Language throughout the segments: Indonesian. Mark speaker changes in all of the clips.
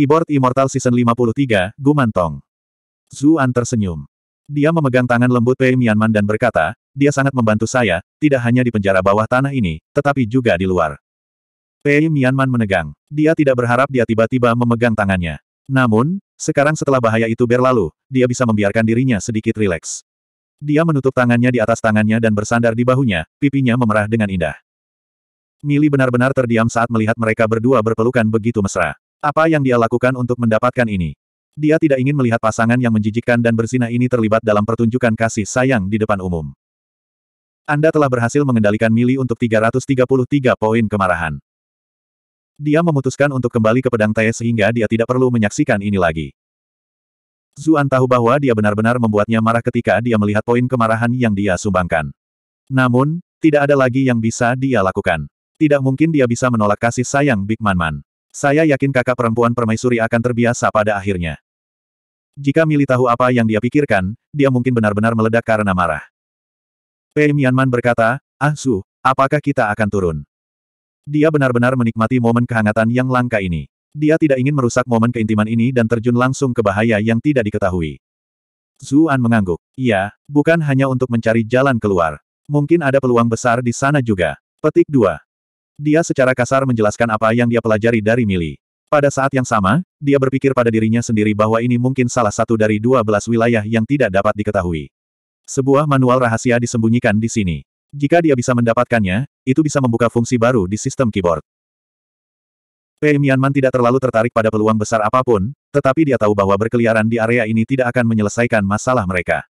Speaker 1: Keyboard Immortal Season 53, Gumantong. Zuan tersenyum. Dia memegang tangan lembut Pei Mianman dan berkata, dia sangat membantu saya, tidak hanya di penjara bawah tanah ini, tetapi juga di luar. Pei Mianman menegang. Dia tidak berharap dia tiba-tiba memegang tangannya. Namun, sekarang setelah bahaya itu berlalu, dia bisa membiarkan dirinya sedikit rileks. Dia menutup tangannya di atas tangannya dan bersandar di bahunya, pipinya memerah dengan indah. Mili benar-benar terdiam saat melihat mereka berdua berpelukan begitu mesra. Apa yang dia lakukan untuk mendapatkan ini? Dia tidak ingin melihat pasangan yang menjijikkan dan bersinah ini terlibat dalam pertunjukan kasih sayang di depan umum. Anda telah berhasil mengendalikan Mili untuk 333 poin kemarahan. Dia memutuskan untuk kembali ke pedang Tae sehingga dia tidak perlu menyaksikan ini lagi. Zuan tahu bahwa dia benar-benar membuatnya marah ketika dia melihat poin kemarahan yang dia sumbangkan. Namun, tidak ada lagi yang bisa dia lakukan. Tidak mungkin dia bisa menolak kasih sayang Big Man Man. Saya yakin kakak perempuan permaisuri akan terbiasa pada akhirnya. Jika Mili tahu apa yang dia pikirkan, dia mungkin benar-benar meledak karena marah. Pei Mianman berkata, Ah Su, apakah kita akan turun? Dia benar-benar menikmati momen kehangatan yang langka ini. Dia tidak ingin merusak momen keintiman ini dan terjun langsung ke bahaya yang tidak diketahui. Zuan mengangguk. Iya, bukan hanya untuk mencari jalan keluar. Mungkin ada peluang besar di sana juga. Petik 2. Dia secara kasar menjelaskan apa yang dia pelajari dari Mili. Pada saat yang sama, dia berpikir pada dirinya sendiri bahwa ini mungkin salah satu dari dua belas wilayah yang tidak dapat diketahui. Sebuah manual rahasia disembunyikan di sini. Jika dia bisa mendapatkannya, itu bisa membuka fungsi baru di sistem keyboard. Pei Mianman tidak terlalu tertarik pada peluang besar apapun, tetapi dia tahu bahwa berkeliaran di area ini tidak akan menyelesaikan masalah mereka.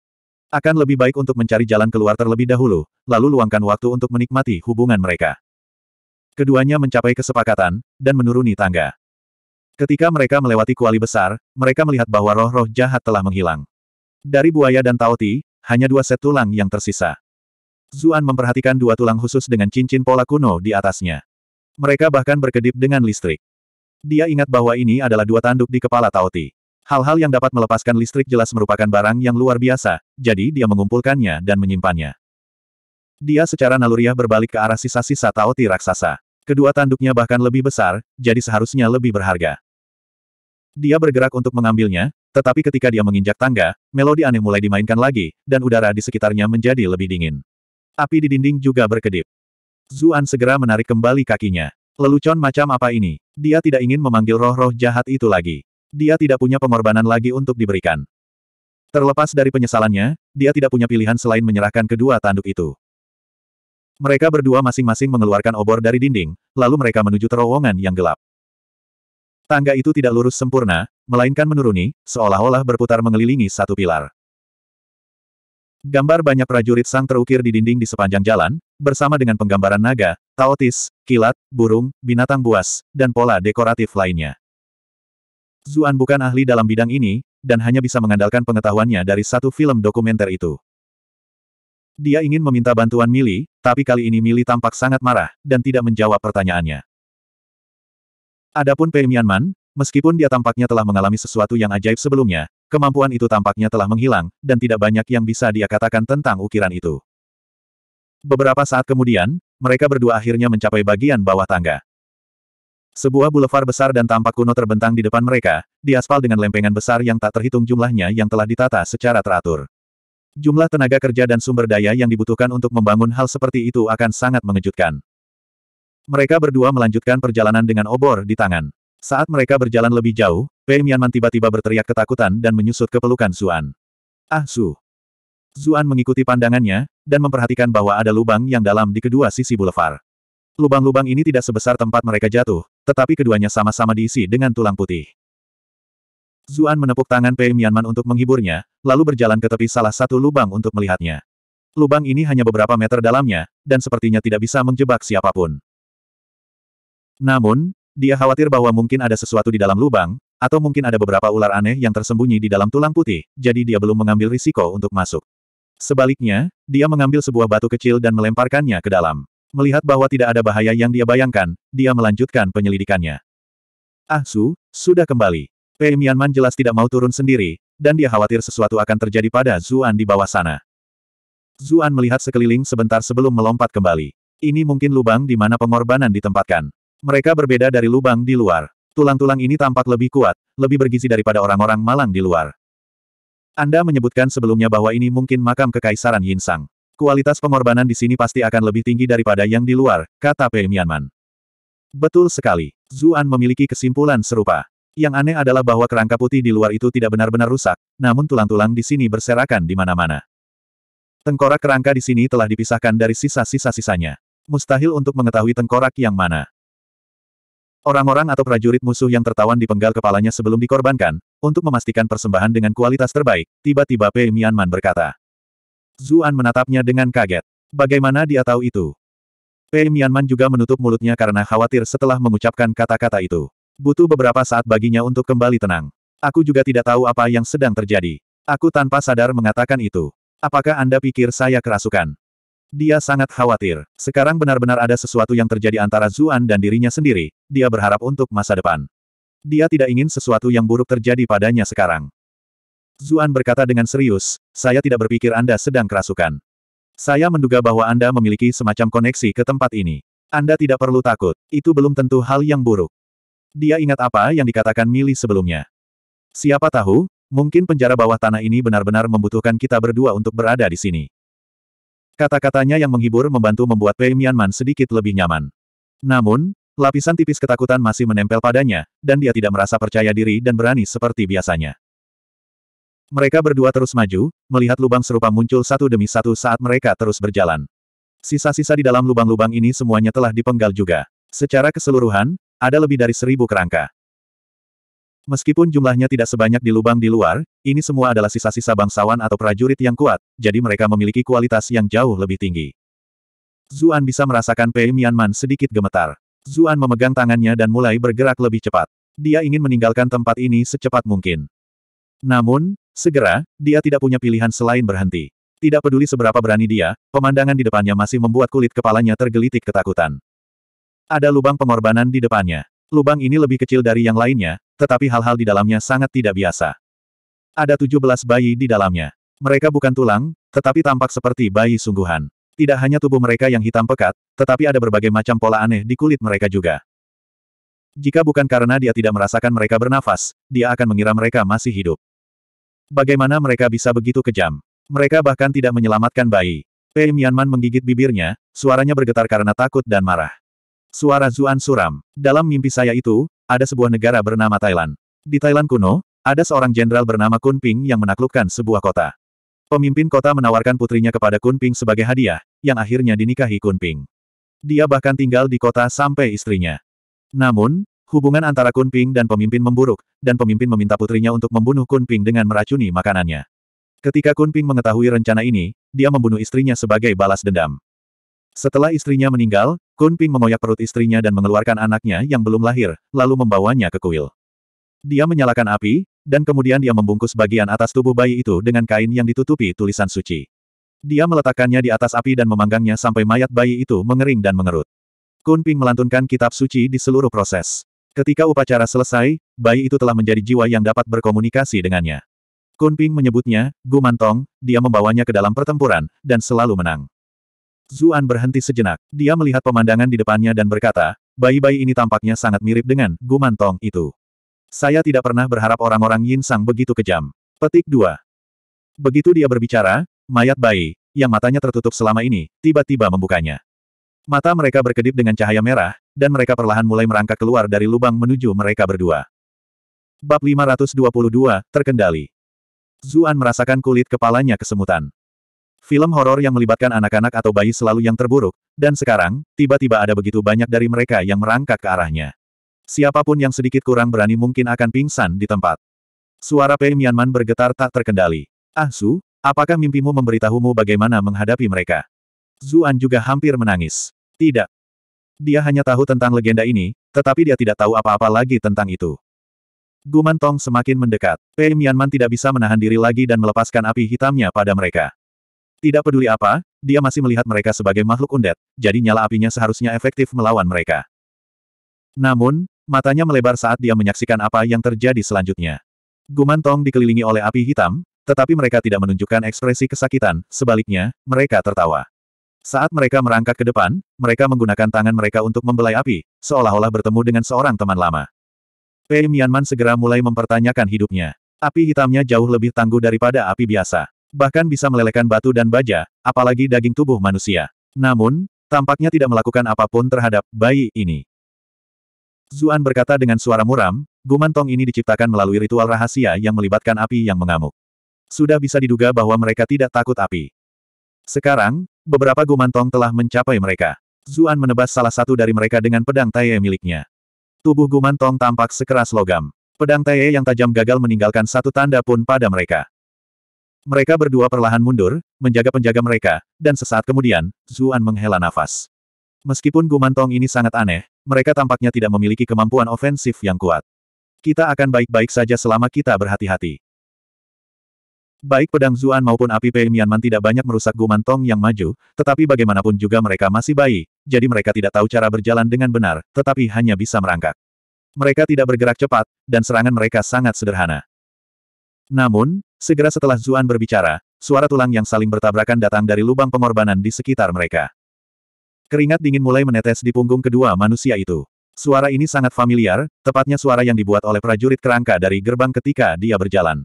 Speaker 1: Akan lebih baik untuk mencari jalan keluar terlebih dahulu, lalu luangkan waktu untuk menikmati hubungan mereka. Keduanya mencapai kesepakatan, dan menuruni tangga. Ketika mereka melewati kuali besar, mereka melihat bahwa roh-roh jahat telah menghilang. Dari buaya dan tauti, hanya dua set tulang yang tersisa. Zuan memperhatikan dua tulang khusus dengan cincin pola kuno di atasnya. Mereka bahkan berkedip dengan listrik. Dia ingat bahwa ini adalah dua tanduk di kepala Tauti. Hal-hal yang dapat melepaskan listrik jelas merupakan barang yang luar biasa, jadi dia mengumpulkannya dan menyimpannya. Dia secara naluriah berbalik ke arah sisa-sisa Taoti raksasa. Kedua tanduknya bahkan lebih besar, jadi seharusnya lebih berharga. Dia bergerak untuk mengambilnya, tetapi ketika dia menginjak tangga, melodi aneh mulai dimainkan lagi, dan udara di sekitarnya menjadi lebih dingin. Api di dinding juga berkedip. Zuan segera menarik kembali kakinya. Lelucon macam apa ini? Dia tidak ingin memanggil roh-roh jahat itu lagi. Dia tidak punya pengorbanan lagi untuk diberikan. Terlepas dari penyesalannya, dia tidak punya pilihan selain menyerahkan kedua tanduk itu. Mereka berdua masing-masing mengeluarkan obor dari dinding, lalu mereka menuju terowongan yang gelap. Tangga itu tidak lurus sempurna, melainkan menuruni, seolah-olah berputar mengelilingi satu pilar. Gambar banyak prajurit sang terukir di dinding di sepanjang jalan, bersama dengan penggambaran naga, taotis, kilat, burung, binatang buas, dan pola dekoratif lainnya. Zuan bukan ahli dalam bidang ini, dan hanya bisa mengandalkan pengetahuannya dari satu film dokumenter itu. Dia ingin meminta bantuan Mili, tapi kali ini Mili tampak sangat marah, dan tidak menjawab pertanyaannya. Adapun Pei Mianman, meskipun dia tampaknya telah mengalami sesuatu yang ajaib sebelumnya, kemampuan itu tampaknya telah menghilang, dan tidak banyak yang bisa dia katakan tentang ukiran itu. Beberapa saat kemudian, mereka berdua akhirnya mencapai bagian bawah tangga. Sebuah bulevar besar dan tampak kuno terbentang di depan mereka, diaspal dengan lempengan besar yang tak terhitung jumlahnya yang telah ditata secara teratur. Jumlah tenaga kerja dan sumber daya yang dibutuhkan untuk membangun hal seperti itu akan sangat mengejutkan. Mereka berdua melanjutkan perjalanan dengan obor di tangan. Saat mereka berjalan lebih jauh, Pei Mianman tiba-tiba berteriak ketakutan dan menyusut ke pelukan Zuan. Ah Su! Zuan mengikuti pandangannya, dan memperhatikan bahwa ada lubang yang dalam di kedua sisi boulevard. Lubang-lubang ini tidak sebesar tempat mereka jatuh, tetapi keduanya sama-sama diisi dengan tulang putih. Zuan menepuk tangan Pei Mianman untuk menghiburnya, lalu berjalan ke tepi salah satu lubang untuk melihatnya. Lubang ini hanya beberapa meter dalamnya, dan sepertinya tidak bisa menjebak siapapun. Namun, dia khawatir bahwa mungkin ada sesuatu di dalam lubang, atau mungkin ada beberapa ular aneh yang tersembunyi di dalam tulang putih, jadi dia belum mengambil risiko untuk masuk. Sebaliknya, dia mengambil sebuah batu kecil dan melemparkannya ke dalam. Melihat bahwa tidak ada bahaya yang dia bayangkan, dia melanjutkan penyelidikannya. Ah Su, sudah kembali. Pei Mianman jelas tidak mau turun sendiri, dan dia khawatir sesuatu akan terjadi pada Zuan di bawah sana. Zuan melihat sekeliling sebentar sebelum melompat kembali. Ini mungkin lubang di mana pengorbanan ditempatkan. Mereka berbeda dari lubang di luar. Tulang-tulang ini tampak lebih kuat, lebih bergizi daripada orang-orang malang di luar. Anda menyebutkan sebelumnya bahwa ini mungkin makam kekaisaran Yinsang. Kualitas pengorbanan di sini pasti akan lebih tinggi daripada yang di luar, kata Pei Mianman. Betul sekali. Zuan memiliki kesimpulan serupa. Yang aneh adalah bahwa kerangka putih di luar itu tidak benar-benar rusak, namun tulang-tulang di sini berserakan di mana-mana. Tengkorak kerangka di sini telah dipisahkan dari sisa-sisa sisanya. Mustahil untuk mengetahui tengkorak yang mana. Orang-orang atau prajurit musuh yang tertawan di penggal kepalanya sebelum dikorbankan, untuk memastikan persembahan dengan kualitas terbaik, tiba-tiba Pei Mianman berkata. Zuan menatapnya dengan kaget. Bagaimana dia tahu itu? Pei Mianman juga menutup mulutnya karena khawatir setelah mengucapkan kata-kata itu. Butuh beberapa saat baginya untuk kembali tenang. Aku juga tidak tahu apa yang sedang terjadi. Aku tanpa sadar mengatakan itu. Apakah Anda pikir saya kerasukan? Dia sangat khawatir. Sekarang benar-benar ada sesuatu yang terjadi antara Zuan dan dirinya sendiri. Dia berharap untuk masa depan. Dia tidak ingin sesuatu yang buruk terjadi padanya sekarang. Zuan berkata dengan serius, saya tidak berpikir Anda sedang kerasukan. Saya menduga bahwa Anda memiliki semacam koneksi ke tempat ini. Anda tidak perlu takut, itu belum tentu hal yang buruk. Dia ingat apa yang dikatakan Mili sebelumnya. Siapa tahu, mungkin penjara bawah tanah ini benar-benar membutuhkan kita berdua untuk berada di sini. Kata-katanya yang menghibur membantu membuat Pei Mianman sedikit lebih nyaman. Namun, lapisan tipis ketakutan masih menempel padanya, dan dia tidak merasa percaya diri dan berani seperti biasanya. Mereka berdua terus maju, melihat lubang serupa muncul satu demi satu saat mereka terus berjalan. Sisa-sisa di dalam lubang-lubang ini semuanya telah dipenggal juga. Secara keseluruhan, ada lebih dari seribu kerangka. Meskipun jumlahnya tidak sebanyak di lubang di luar, ini semua adalah sisa-sisa bangsawan atau prajurit yang kuat, jadi mereka memiliki kualitas yang jauh lebih tinggi. Zuan bisa merasakan Pei Mianman sedikit gemetar. Zuan memegang tangannya dan mulai bergerak lebih cepat. Dia ingin meninggalkan tempat ini secepat mungkin. Namun, segera, dia tidak punya pilihan selain berhenti. Tidak peduli seberapa berani dia, pemandangan di depannya masih membuat kulit kepalanya tergelitik ketakutan. Ada lubang pengorbanan di depannya. Lubang ini lebih kecil dari yang lainnya, tetapi hal-hal di dalamnya sangat tidak biasa. Ada 17 bayi di dalamnya. Mereka bukan tulang, tetapi tampak seperti bayi sungguhan. Tidak hanya tubuh mereka yang hitam pekat, tetapi ada berbagai macam pola aneh di kulit mereka juga. Jika bukan karena dia tidak merasakan mereka bernafas, dia akan mengira mereka masih hidup. Bagaimana mereka bisa begitu kejam? Mereka bahkan tidak menyelamatkan bayi. Pei Mianman menggigit bibirnya, suaranya bergetar karena takut dan marah. Suara Zuan suram. Dalam mimpi saya itu, ada sebuah negara bernama Thailand. Di Thailand kuno, ada seorang jenderal bernama Kun Ping yang menaklukkan sebuah kota. Pemimpin kota menawarkan putrinya kepada Kun Ping sebagai hadiah, yang akhirnya dinikahi Kun Ping. Dia bahkan tinggal di kota sampai istrinya. Namun, hubungan antara Kun Ping dan pemimpin memburuk, dan pemimpin meminta putrinya untuk membunuh Kun Ping dengan meracuni makanannya. Ketika Kun Ping mengetahui rencana ini, dia membunuh istrinya sebagai balas dendam. Setelah istrinya meninggal, Kun Ping mengoyak perut istrinya dan mengeluarkan anaknya yang belum lahir, lalu membawanya ke kuil. Dia menyalakan api, dan kemudian dia membungkus bagian atas tubuh bayi itu dengan kain yang ditutupi tulisan suci. Dia meletakkannya di atas api dan memanggangnya sampai mayat bayi itu mengering dan mengerut. Kun Ping melantunkan kitab suci di seluruh proses. Ketika upacara selesai, bayi itu telah menjadi jiwa yang dapat berkomunikasi dengannya. Kun Ping menyebutnya, Gumantong, dia membawanya ke dalam pertempuran, dan selalu menang. Zuan berhenti sejenak. Dia melihat pemandangan di depannya dan berkata, bayi-bayi ini tampaknya sangat mirip dengan gumantong itu. Saya tidak pernah berharap orang-orang Yin Sang begitu kejam. Petik 2. Begitu dia berbicara, mayat bayi, yang matanya tertutup selama ini, tiba-tiba membukanya. Mata mereka berkedip dengan cahaya merah, dan mereka perlahan mulai merangkak keluar dari lubang menuju mereka berdua. Bab 522, Terkendali. Zuan merasakan kulit kepalanya kesemutan. Film horor yang melibatkan anak-anak atau bayi selalu yang terburuk, dan sekarang, tiba-tiba ada begitu banyak dari mereka yang merangkak ke arahnya. Siapapun yang sedikit kurang berani mungkin akan pingsan di tempat. Suara Pei Mianman bergetar tak terkendali. Ah Su, apakah mimpimu memberitahumu bagaimana menghadapi mereka? Zuan juga hampir menangis. Tidak. Dia hanya tahu tentang legenda ini, tetapi dia tidak tahu apa-apa lagi tentang itu. Guman Tong semakin mendekat. Pei Mianman tidak bisa menahan diri lagi dan melepaskan api hitamnya pada mereka. Tidak peduli apa, dia masih melihat mereka sebagai makhluk undet, jadi nyala apinya seharusnya efektif melawan mereka. Namun, matanya melebar saat dia menyaksikan apa yang terjadi selanjutnya. Gumantong dikelilingi oleh api hitam, tetapi mereka tidak menunjukkan ekspresi kesakitan, sebaliknya, mereka tertawa. Saat mereka merangkak ke depan, mereka menggunakan tangan mereka untuk membelai api, seolah-olah bertemu dengan seorang teman lama. Pei Mianman segera mulai mempertanyakan hidupnya. Api hitamnya jauh lebih tangguh daripada api biasa bahkan bisa melelehkan batu dan baja, apalagi daging tubuh manusia. Namun, tampaknya tidak melakukan apapun terhadap bayi ini. Zuan berkata dengan suara muram, Gumantong ini diciptakan melalui ritual rahasia yang melibatkan api yang mengamuk. Sudah bisa diduga bahwa mereka tidak takut api. Sekarang, beberapa Gumantong telah mencapai mereka. Zuan menebas salah satu dari mereka dengan pedang Taiye miliknya. Tubuh Gumantong tampak sekeras logam. Pedang Taiye yang tajam gagal meninggalkan satu tanda pun pada mereka. Mereka berdua perlahan mundur, menjaga penjaga mereka, dan sesaat kemudian, Zuan menghela nafas. Meskipun Gumantong ini sangat aneh, mereka tampaknya tidak memiliki kemampuan ofensif yang kuat. Kita akan baik-baik saja selama kita berhati-hati. Baik pedang Zuan maupun api Pei Mianman tidak banyak merusak Gumantong yang maju, tetapi bagaimanapun juga mereka masih bayi, jadi mereka tidak tahu cara berjalan dengan benar, tetapi hanya bisa merangkak. Mereka tidak bergerak cepat, dan serangan mereka sangat sederhana. Namun, Segera setelah Zuan berbicara, suara tulang yang saling bertabrakan datang dari lubang pengorbanan di sekitar mereka. Keringat dingin mulai menetes di punggung kedua manusia itu. Suara ini sangat familiar, tepatnya suara yang dibuat oleh prajurit kerangka dari gerbang ketika dia berjalan.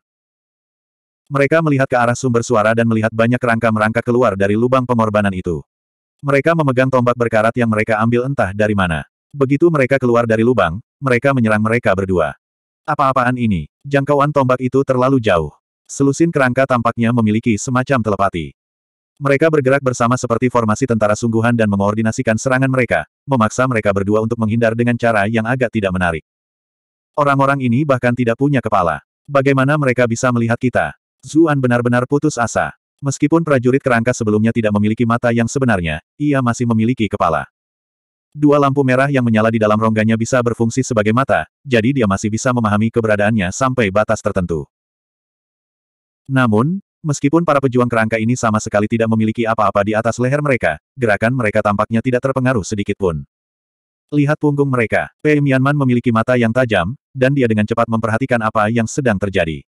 Speaker 1: Mereka melihat ke arah sumber suara dan melihat banyak kerangka merangkak keluar dari lubang pengorbanan itu. Mereka memegang tombak berkarat yang mereka ambil entah dari mana. Begitu mereka keluar dari lubang, mereka menyerang mereka berdua. Apa-apaan ini? Jangkauan tombak itu terlalu jauh. Selusin kerangka tampaknya memiliki semacam telepati. Mereka bergerak bersama seperti formasi tentara sungguhan dan mengoordinasikan serangan mereka, memaksa mereka berdua untuk menghindar dengan cara yang agak tidak menarik. Orang-orang ini bahkan tidak punya kepala. Bagaimana mereka bisa melihat kita? Zuan benar-benar putus asa. Meskipun prajurit kerangka sebelumnya tidak memiliki mata yang sebenarnya, ia masih memiliki kepala. Dua lampu merah yang menyala di dalam rongganya bisa berfungsi sebagai mata, jadi dia masih bisa memahami keberadaannya sampai batas tertentu. Namun, meskipun para pejuang kerangka ini sama sekali tidak memiliki apa-apa di atas leher mereka, gerakan mereka tampaknya tidak terpengaruh sedikit pun. Lihat punggung mereka, Pei Mianman memiliki mata yang tajam, dan dia dengan cepat memperhatikan apa yang sedang terjadi.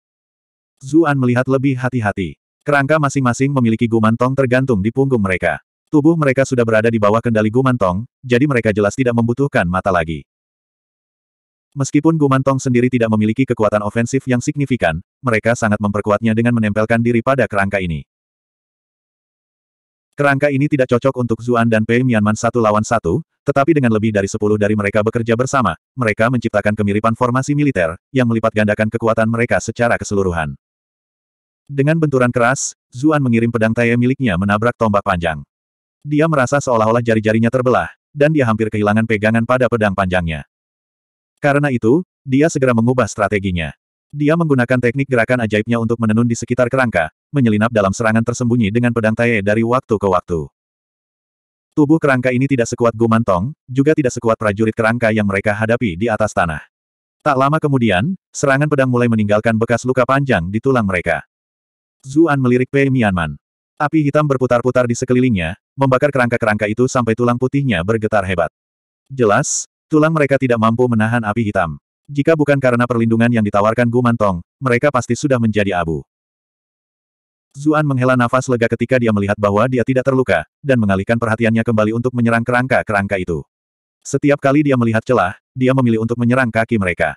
Speaker 1: Zuan melihat lebih hati-hati. Kerangka masing-masing memiliki gumantong tergantung di punggung mereka. Tubuh mereka sudah berada di bawah kendali gumantong, jadi mereka jelas tidak membutuhkan mata lagi. Meskipun Gumantong sendiri tidak memiliki kekuatan ofensif yang signifikan, mereka sangat memperkuatnya dengan menempelkan diri pada kerangka ini. Kerangka ini tidak cocok untuk Zuan dan Pei Mianman satu lawan satu, tetapi dengan lebih dari sepuluh dari mereka bekerja bersama, mereka menciptakan kemiripan formasi militer, yang melipat gandakan kekuatan mereka secara keseluruhan. Dengan benturan keras, Zuan mengirim pedang Tae miliknya menabrak tombak panjang. Dia merasa seolah-olah jari-jarinya terbelah, dan dia hampir kehilangan pegangan pada pedang panjangnya. Karena itu, dia segera mengubah strateginya. Dia menggunakan teknik gerakan ajaibnya untuk menenun di sekitar kerangka, menyelinap dalam serangan tersembunyi dengan pedang Tae dari waktu ke waktu. Tubuh kerangka ini tidak sekuat Gumantong, juga tidak sekuat prajurit kerangka yang mereka hadapi di atas tanah. Tak lama kemudian, serangan pedang mulai meninggalkan bekas luka panjang di tulang mereka. Zuan melirik Pei Mianman. Api hitam berputar-putar di sekelilingnya, membakar kerangka-kerangka itu sampai tulang putihnya bergetar hebat. Jelas, Tulang mereka tidak mampu menahan api hitam. Jika bukan karena perlindungan yang ditawarkan Gu Mantong, mereka pasti sudah menjadi abu. Zuan menghela nafas lega ketika dia melihat bahwa dia tidak terluka, dan mengalihkan perhatiannya kembali untuk menyerang kerangka-kerangka itu. Setiap kali dia melihat celah, dia memilih untuk menyerang kaki mereka.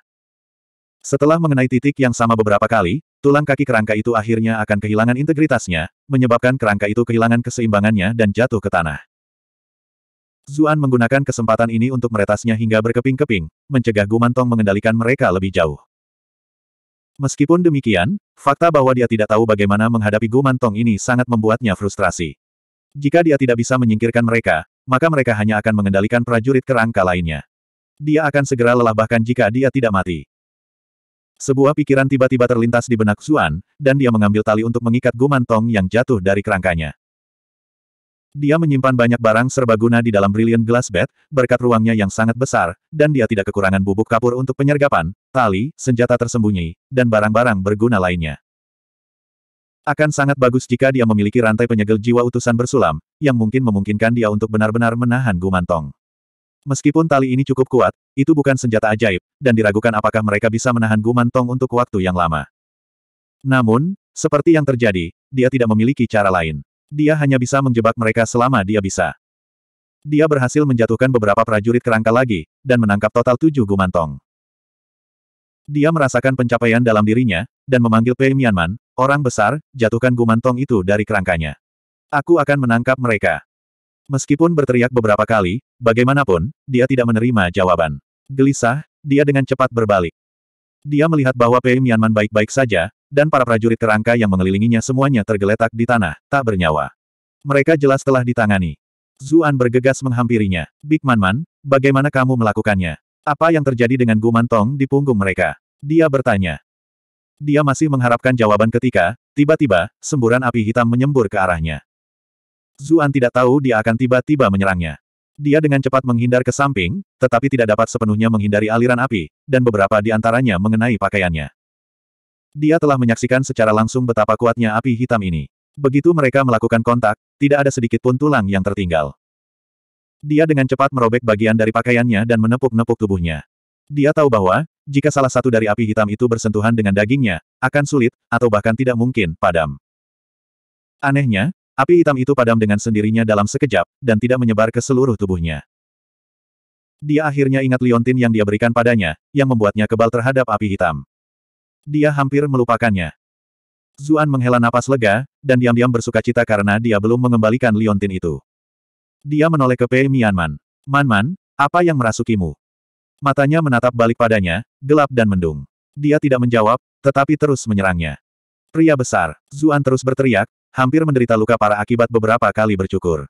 Speaker 1: Setelah mengenai titik yang sama beberapa kali, tulang kaki kerangka itu akhirnya akan kehilangan integritasnya, menyebabkan kerangka itu kehilangan keseimbangannya dan jatuh ke tanah. Zuan menggunakan kesempatan ini untuk meretasnya hingga berkeping-keping, mencegah Gumantong mengendalikan mereka lebih jauh. Meskipun demikian, fakta bahwa dia tidak tahu bagaimana menghadapi Gumantong ini sangat membuatnya frustrasi. Jika dia tidak bisa menyingkirkan mereka, maka mereka hanya akan mengendalikan prajurit kerangka lainnya. Dia akan segera lelah bahkan jika dia tidak mati. Sebuah pikiran tiba-tiba terlintas di benak Zuan, dan dia mengambil tali untuk mengikat Gumantong yang jatuh dari kerangkanya. Dia menyimpan banyak barang serbaguna di dalam Brilliant Glass Bed, berkat ruangnya yang sangat besar, dan dia tidak kekurangan bubuk kapur untuk penyergapan, tali, senjata tersembunyi, dan barang-barang berguna lainnya. Akan sangat bagus jika dia memiliki rantai penyegel jiwa utusan bersulam, yang mungkin memungkinkan dia untuk benar-benar menahan gumantong. Meskipun tali ini cukup kuat, itu bukan senjata ajaib, dan diragukan apakah mereka bisa menahan gumantong untuk waktu yang lama. Namun, seperti yang terjadi, dia tidak memiliki cara lain. Dia hanya bisa menjebak mereka selama dia bisa. Dia berhasil menjatuhkan beberapa prajurit kerangka lagi, dan menangkap total tujuh gumantong. Dia merasakan pencapaian dalam dirinya, dan memanggil Pei Mianman, orang besar, jatuhkan gumantong itu dari kerangkanya. Aku akan menangkap mereka. Meskipun berteriak beberapa kali, bagaimanapun, dia tidak menerima jawaban. Gelisah, dia dengan cepat berbalik. Dia melihat bahwa Pei Mianman baik-baik saja, dan para prajurit kerangka yang mengelilinginya semuanya tergeletak di tanah, tak bernyawa. Mereka jelas telah ditangani. Zuan bergegas menghampirinya. Big Man Man, bagaimana kamu melakukannya? Apa yang terjadi dengan Guman Tong di punggung mereka? Dia bertanya. Dia masih mengharapkan jawaban ketika, tiba-tiba, semburan api hitam menyembur ke arahnya. Zuan tidak tahu dia akan tiba-tiba menyerangnya. Dia dengan cepat menghindar ke samping, tetapi tidak dapat sepenuhnya menghindari aliran api, dan beberapa di antaranya mengenai pakaiannya. Dia telah menyaksikan secara langsung betapa kuatnya api hitam ini. Begitu mereka melakukan kontak, tidak ada sedikit pun tulang yang tertinggal. Dia dengan cepat merobek bagian dari pakaiannya dan menepuk-nepuk tubuhnya. Dia tahu bahwa, jika salah satu dari api hitam itu bersentuhan dengan dagingnya, akan sulit, atau bahkan tidak mungkin, padam. Anehnya, api hitam itu padam dengan sendirinya dalam sekejap, dan tidak menyebar ke seluruh tubuhnya. Dia akhirnya ingat liontin yang dia berikan padanya, yang membuatnya kebal terhadap api hitam. Dia hampir melupakannya. Zuan menghela napas lega, dan diam-diam bersuka cita karena dia belum mengembalikan liontin itu. Dia menoleh ke Pei Mianman. Manman, apa yang merasukimu? Matanya menatap balik padanya, gelap dan mendung. Dia tidak menjawab, tetapi terus menyerangnya. Pria besar, Zuan terus berteriak, hampir menderita luka parah akibat beberapa kali bercukur.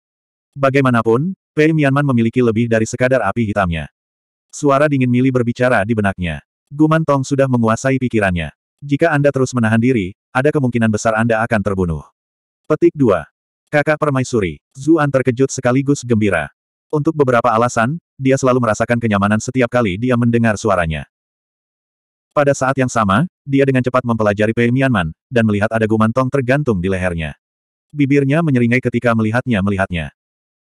Speaker 1: Bagaimanapun, Pei Mianman memiliki lebih dari sekadar api hitamnya. Suara dingin Mili berbicara di benaknya. Guman Tong sudah menguasai pikirannya. Jika Anda terus menahan diri, ada kemungkinan besar Anda akan terbunuh. Petik 2. Kakak permaisuri, Zuan terkejut sekaligus gembira. Untuk beberapa alasan, dia selalu merasakan kenyamanan setiap kali dia mendengar suaranya. Pada saat yang sama, dia dengan cepat mempelajari Pei Mianman, dan melihat ada guman tong tergantung di lehernya. Bibirnya menyeringai ketika melihatnya-melihatnya.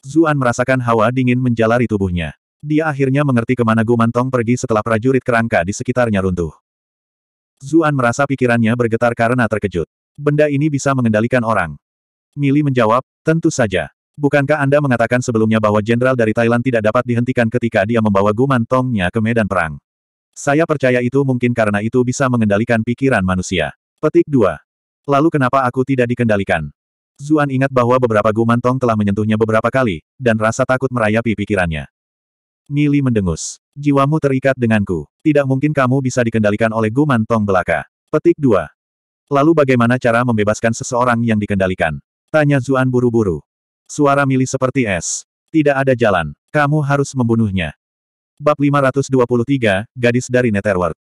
Speaker 1: Zuan merasakan hawa dingin menjalari tubuhnya. Dia akhirnya mengerti kemana Gumantong pergi setelah prajurit kerangka di sekitarnya runtuh. Zuan merasa pikirannya bergetar karena terkejut. Benda ini bisa mengendalikan orang. Mili menjawab, tentu saja. Bukankah Anda mengatakan sebelumnya bahwa jenderal dari Thailand tidak dapat dihentikan ketika dia membawa Gumantongnya ke medan perang? Saya percaya itu mungkin karena itu bisa mengendalikan pikiran manusia. Petik 2. Lalu kenapa aku tidak dikendalikan? Zuan ingat bahwa beberapa Gumantong telah menyentuhnya beberapa kali, dan rasa takut merayapi pikirannya. Mili mendengus. Jiwamu terikat denganku. Tidak mungkin kamu bisa dikendalikan oleh guman tong belaka. Petik 2. Lalu bagaimana cara membebaskan seseorang yang dikendalikan? Tanya Zuan buru-buru. Suara Mili seperti es. Tidak ada jalan. Kamu harus membunuhnya. Bab 523, Gadis dari Netherworld.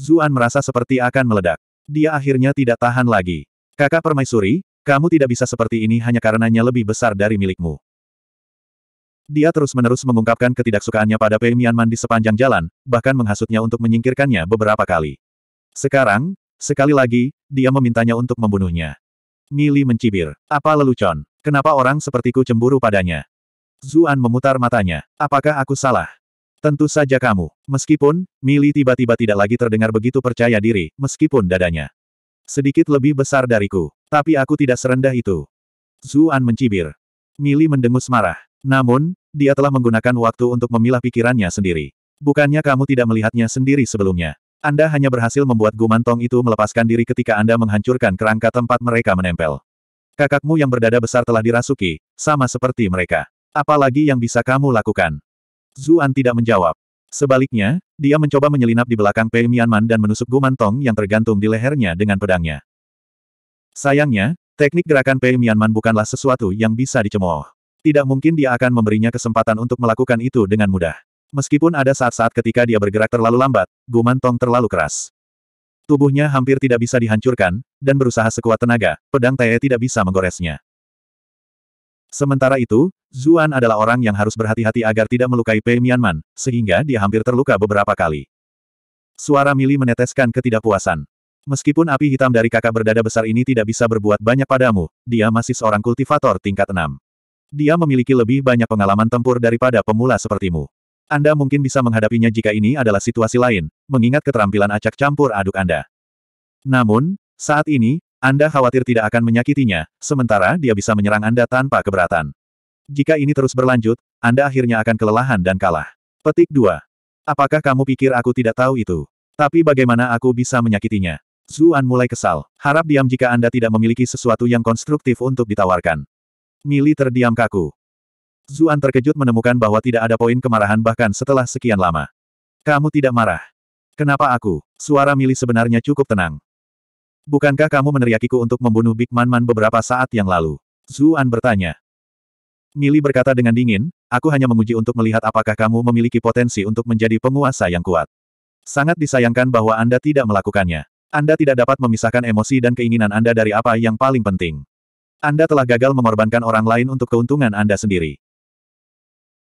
Speaker 1: Zuan merasa seperti akan meledak. Dia akhirnya tidak tahan lagi. Kakak permaisuri, kamu tidak bisa seperti ini hanya karenanya lebih besar dari milikmu. Dia terus-menerus mengungkapkan ketidaksukaannya pada Pei Mianman di sepanjang jalan, bahkan menghasutnya untuk menyingkirkannya beberapa kali. Sekarang, sekali lagi, dia memintanya untuk membunuhnya. Mili mencibir. Apa lelucon? Kenapa orang sepertiku cemburu padanya? Zuan memutar matanya. Apakah aku salah? Tentu saja kamu. Meskipun, Mili tiba-tiba tidak lagi terdengar begitu percaya diri, meskipun dadanya. Sedikit lebih besar dariku. Tapi aku tidak serendah itu. Zuan mencibir. Mili mendengus marah. Namun, dia telah menggunakan waktu untuk memilah pikirannya sendiri. Bukannya kamu tidak melihatnya sendiri sebelumnya. Anda hanya berhasil membuat gumantong itu melepaskan diri ketika Anda menghancurkan kerangka tempat mereka menempel. Kakakmu yang berdada besar telah dirasuki, sama seperti mereka. Apalagi yang bisa kamu lakukan? Zuan tidak menjawab. Sebaliknya, dia mencoba menyelinap di belakang Pei Mianman dan menusuk gumantong yang tergantung di lehernya dengan pedangnya. Sayangnya, teknik gerakan Pei Mianman bukanlah sesuatu yang bisa dicemooh. Tidak mungkin dia akan memberinya kesempatan untuk melakukan itu dengan mudah. Meskipun ada saat-saat ketika dia bergerak terlalu lambat, guman Tong terlalu keras. Tubuhnya hampir tidak bisa dihancurkan, dan berusaha sekuat tenaga, pedang Tae tidak bisa menggoresnya. Sementara itu, Zuan adalah orang yang harus berhati-hati agar tidak melukai Pei Mianman, sehingga dia hampir terluka beberapa kali. Suara Mili meneteskan ketidakpuasan. Meskipun api hitam dari kakak berdada besar ini tidak bisa berbuat banyak padamu, dia masih seorang kultivator tingkat 6. Dia memiliki lebih banyak pengalaman tempur daripada pemula sepertimu. Anda mungkin bisa menghadapinya jika ini adalah situasi lain, mengingat keterampilan acak campur aduk Anda. Namun, saat ini, Anda khawatir tidak akan menyakitinya, sementara dia bisa menyerang Anda tanpa keberatan. Jika ini terus berlanjut, Anda akhirnya akan kelelahan dan kalah. Petik 2. Apakah kamu pikir aku tidak tahu itu? Tapi bagaimana aku bisa menyakitinya? Zuan mulai kesal. Harap diam jika Anda tidak memiliki sesuatu yang konstruktif untuk ditawarkan. Mili terdiam kaku. Zuan terkejut menemukan bahwa tidak ada poin kemarahan bahkan setelah sekian lama. Kamu tidak marah. Kenapa aku? Suara Mili sebenarnya cukup tenang. Bukankah kamu meneriakiku untuk membunuh Big Man Man beberapa saat yang lalu? Zuan bertanya. Mili berkata dengan dingin, aku hanya menguji untuk melihat apakah kamu memiliki potensi untuk menjadi penguasa yang kuat. Sangat disayangkan bahwa Anda tidak melakukannya. Anda tidak dapat memisahkan emosi dan keinginan Anda dari apa yang paling penting. Anda telah gagal mengorbankan orang lain untuk keuntungan Anda sendiri.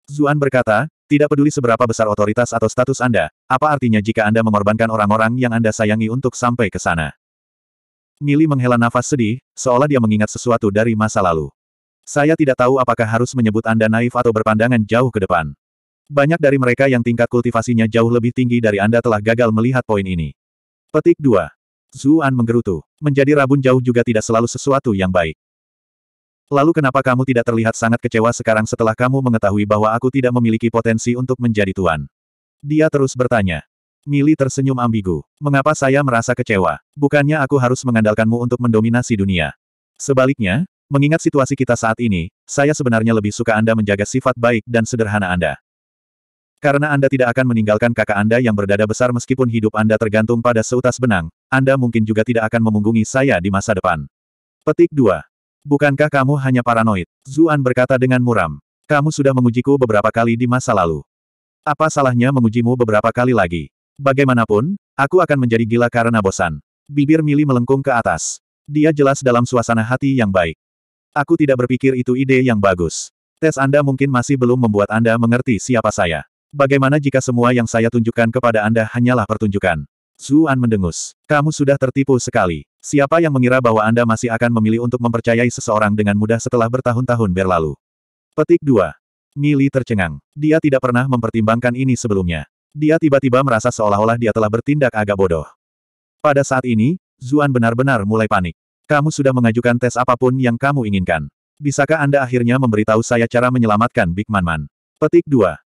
Speaker 1: Zuan berkata, tidak peduli seberapa besar otoritas atau status Anda, apa artinya jika Anda mengorbankan orang-orang yang Anda sayangi untuk sampai ke sana? Mili menghela nafas sedih, seolah dia mengingat sesuatu dari masa lalu. Saya tidak tahu apakah harus menyebut Anda naif atau berpandangan jauh ke depan. Banyak dari mereka yang tingkat kultivasinya jauh lebih tinggi dari Anda telah gagal melihat poin ini. Petik 2. Zuan menggerutu. Menjadi rabun jauh juga tidak selalu sesuatu yang baik. Lalu kenapa kamu tidak terlihat sangat kecewa sekarang setelah kamu mengetahui bahwa aku tidak memiliki potensi untuk menjadi tuan? Dia terus bertanya. Mili tersenyum ambigu. Mengapa saya merasa kecewa? Bukannya aku harus mengandalkanmu untuk mendominasi dunia. Sebaliknya, mengingat situasi kita saat ini, saya sebenarnya lebih suka Anda menjaga sifat baik dan sederhana Anda. Karena Anda tidak akan meninggalkan kakak Anda yang berdada besar meskipun hidup Anda tergantung pada seutas benang, Anda mungkin juga tidak akan memunggungi saya di masa depan. Petik 2. Bukankah kamu hanya paranoid? Zuan berkata dengan muram. Kamu sudah mengujiku beberapa kali di masa lalu. Apa salahnya mengujimu beberapa kali lagi? Bagaimanapun, aku akan menjadi gila karena bosan. Bibir Mili melengkung ke atas. Dia jelas dalam suasana hati yang baik. Aku tidak berpikir itu ide yang bagus. Tes Anda mungkin masih belum membuat Anda mengerti siapa saya. Bagaimana jika semua yang saya tunjukkan kepada Anda hanyalah pertunjukan? Zuan mendengus. Kamu sudah tertipu sekali. Siapa yang mengira bahwa Anda masih akan memilih untuk mempercayai seseorang dengan mudah setelah bertahun-tahun berlalu? Petik 2. Mili tercengang. Dia tidak pernah mempertimbangkan ini sebelumnya. Dia tiba-tiba merasa seolah-olah dia telah bertindak agak bodoh. Pada saat ini, Zuan benar-benar mulai panik. Kamu sudah mengajukan tes apapun yang kamu inginkan. Bisakah Anda akhirnya memberitahu saya cara menyelamatkan Big Man Man? Petik 2.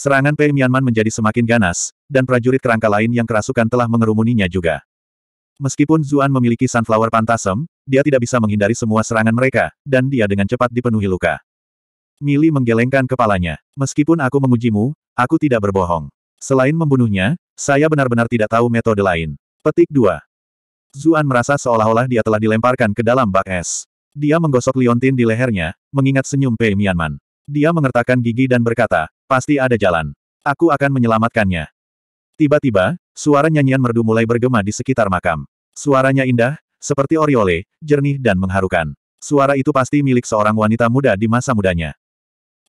Speaker 1: Serangan Pei Mianman menjadi semakin ganas, dan prajurit kerangka lain yang kerasukan telah mengerumuninya juga. Meskipun Zuan memiliki Sunflower Pantasem, dia tidak bisa menghindari semua serangan mereka, dan dia dengan cepat dipenuhi luka. Mili menggelengkan kepalanya. Meskipun aku memujimu, aku tidak berbohong. Selain membunuhnya, saya benar-benar tidak tahu metode lain. Petik 2. Zuan merasa seolah-olah dia telah dilemparkan ke dalam bak es. Dia menggosok liontin di lehernya, mengingat senyum Pei Mianman. Dia mengertakkan gigi dan berkata, pasti ada jalan. Aku akan menyelamatkannya. Tiba-tiba, suara nyanyian merdu mulai bergema di sekitar makam. Suaranya indah, seperti oriole, jernih dan mengharukan. Suara itu pasti milik seorang wanita muda di masa mudanya.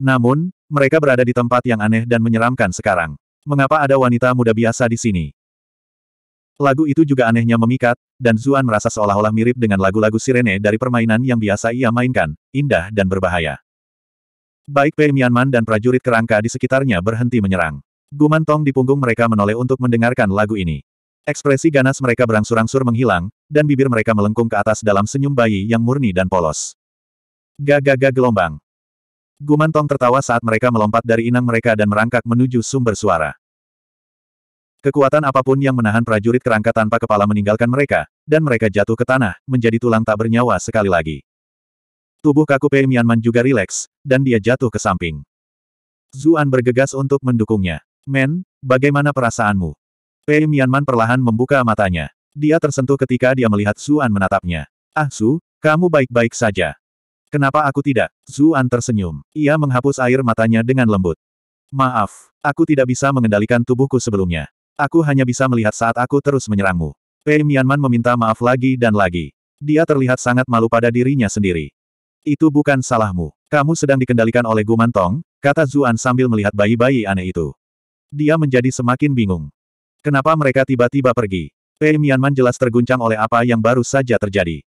Speaker 1: Namun, mereka berada di tempat yang aneh dan menyeramkan sekarang. Mengapa ada wanita muda biasa di sini? Lagu itu juga anehnya memikat, dan Zuan merasa seolah-olah mirip dengan lagu-lagu sirene dari permainan yang biasa ia mainkan, indah dan berbahaya. Baik Pei Mianman dan prajurit kerangka di sekitarnya berhenti menyerang. Gumantong di punggung mereka menoleh untuk mendengarkan lagu ini. Ekspresi ganas mereka berangsur-angsur menghilang, dan bibir mereka melengkung ke atas dalam senyum bayi yang murni dan polos. Gagaga gelombang. Gumantong tertawa saat mereka melompat dari inang mereka dan merangkak menuju sumber suara. Kekuatan apapun yang menahan prajurit kerangka tanpa kepala meninggalkan mereka, dan mereka jatuh ke tanah, menjadi tulang tak bernyawa sekali lagi. Tubuh kaku Pei Mianman juga rileks, dan dia jatuh ke samping. Zuan bergegas untuk mendukungnya. Men, bagaimana perasaanmu? Pei Mianman perlahan membuka matanya. Dia tersentuh ketika dia melihat Zuan menatapnya. Ah Su, kamu baik-baik saja. Kenapa aku tidak? Zuan tersenyum. Ia menghapus air matanya dengan lembut. Maaf, aku tidak bisa mengendalikan tubuhku sebelumnya. Aku hanya bisa melihat saat aku terus menyerangmu. Pei Mianman meminta maaf lagi dan lagi. Dia terlihat sangat malu pada dirinya sendiri. Itu bukan salahmu. Kamu sedang dikendalikan oleh Gumantong, kata Zuan sambil melihat bayi-bayi aneh itu. Dia menjadi semakin bingung. Kenapa mereka tiba-tiba pergi? Pei Mianman jelas terguncang oleh apa yang baru saja terjadi.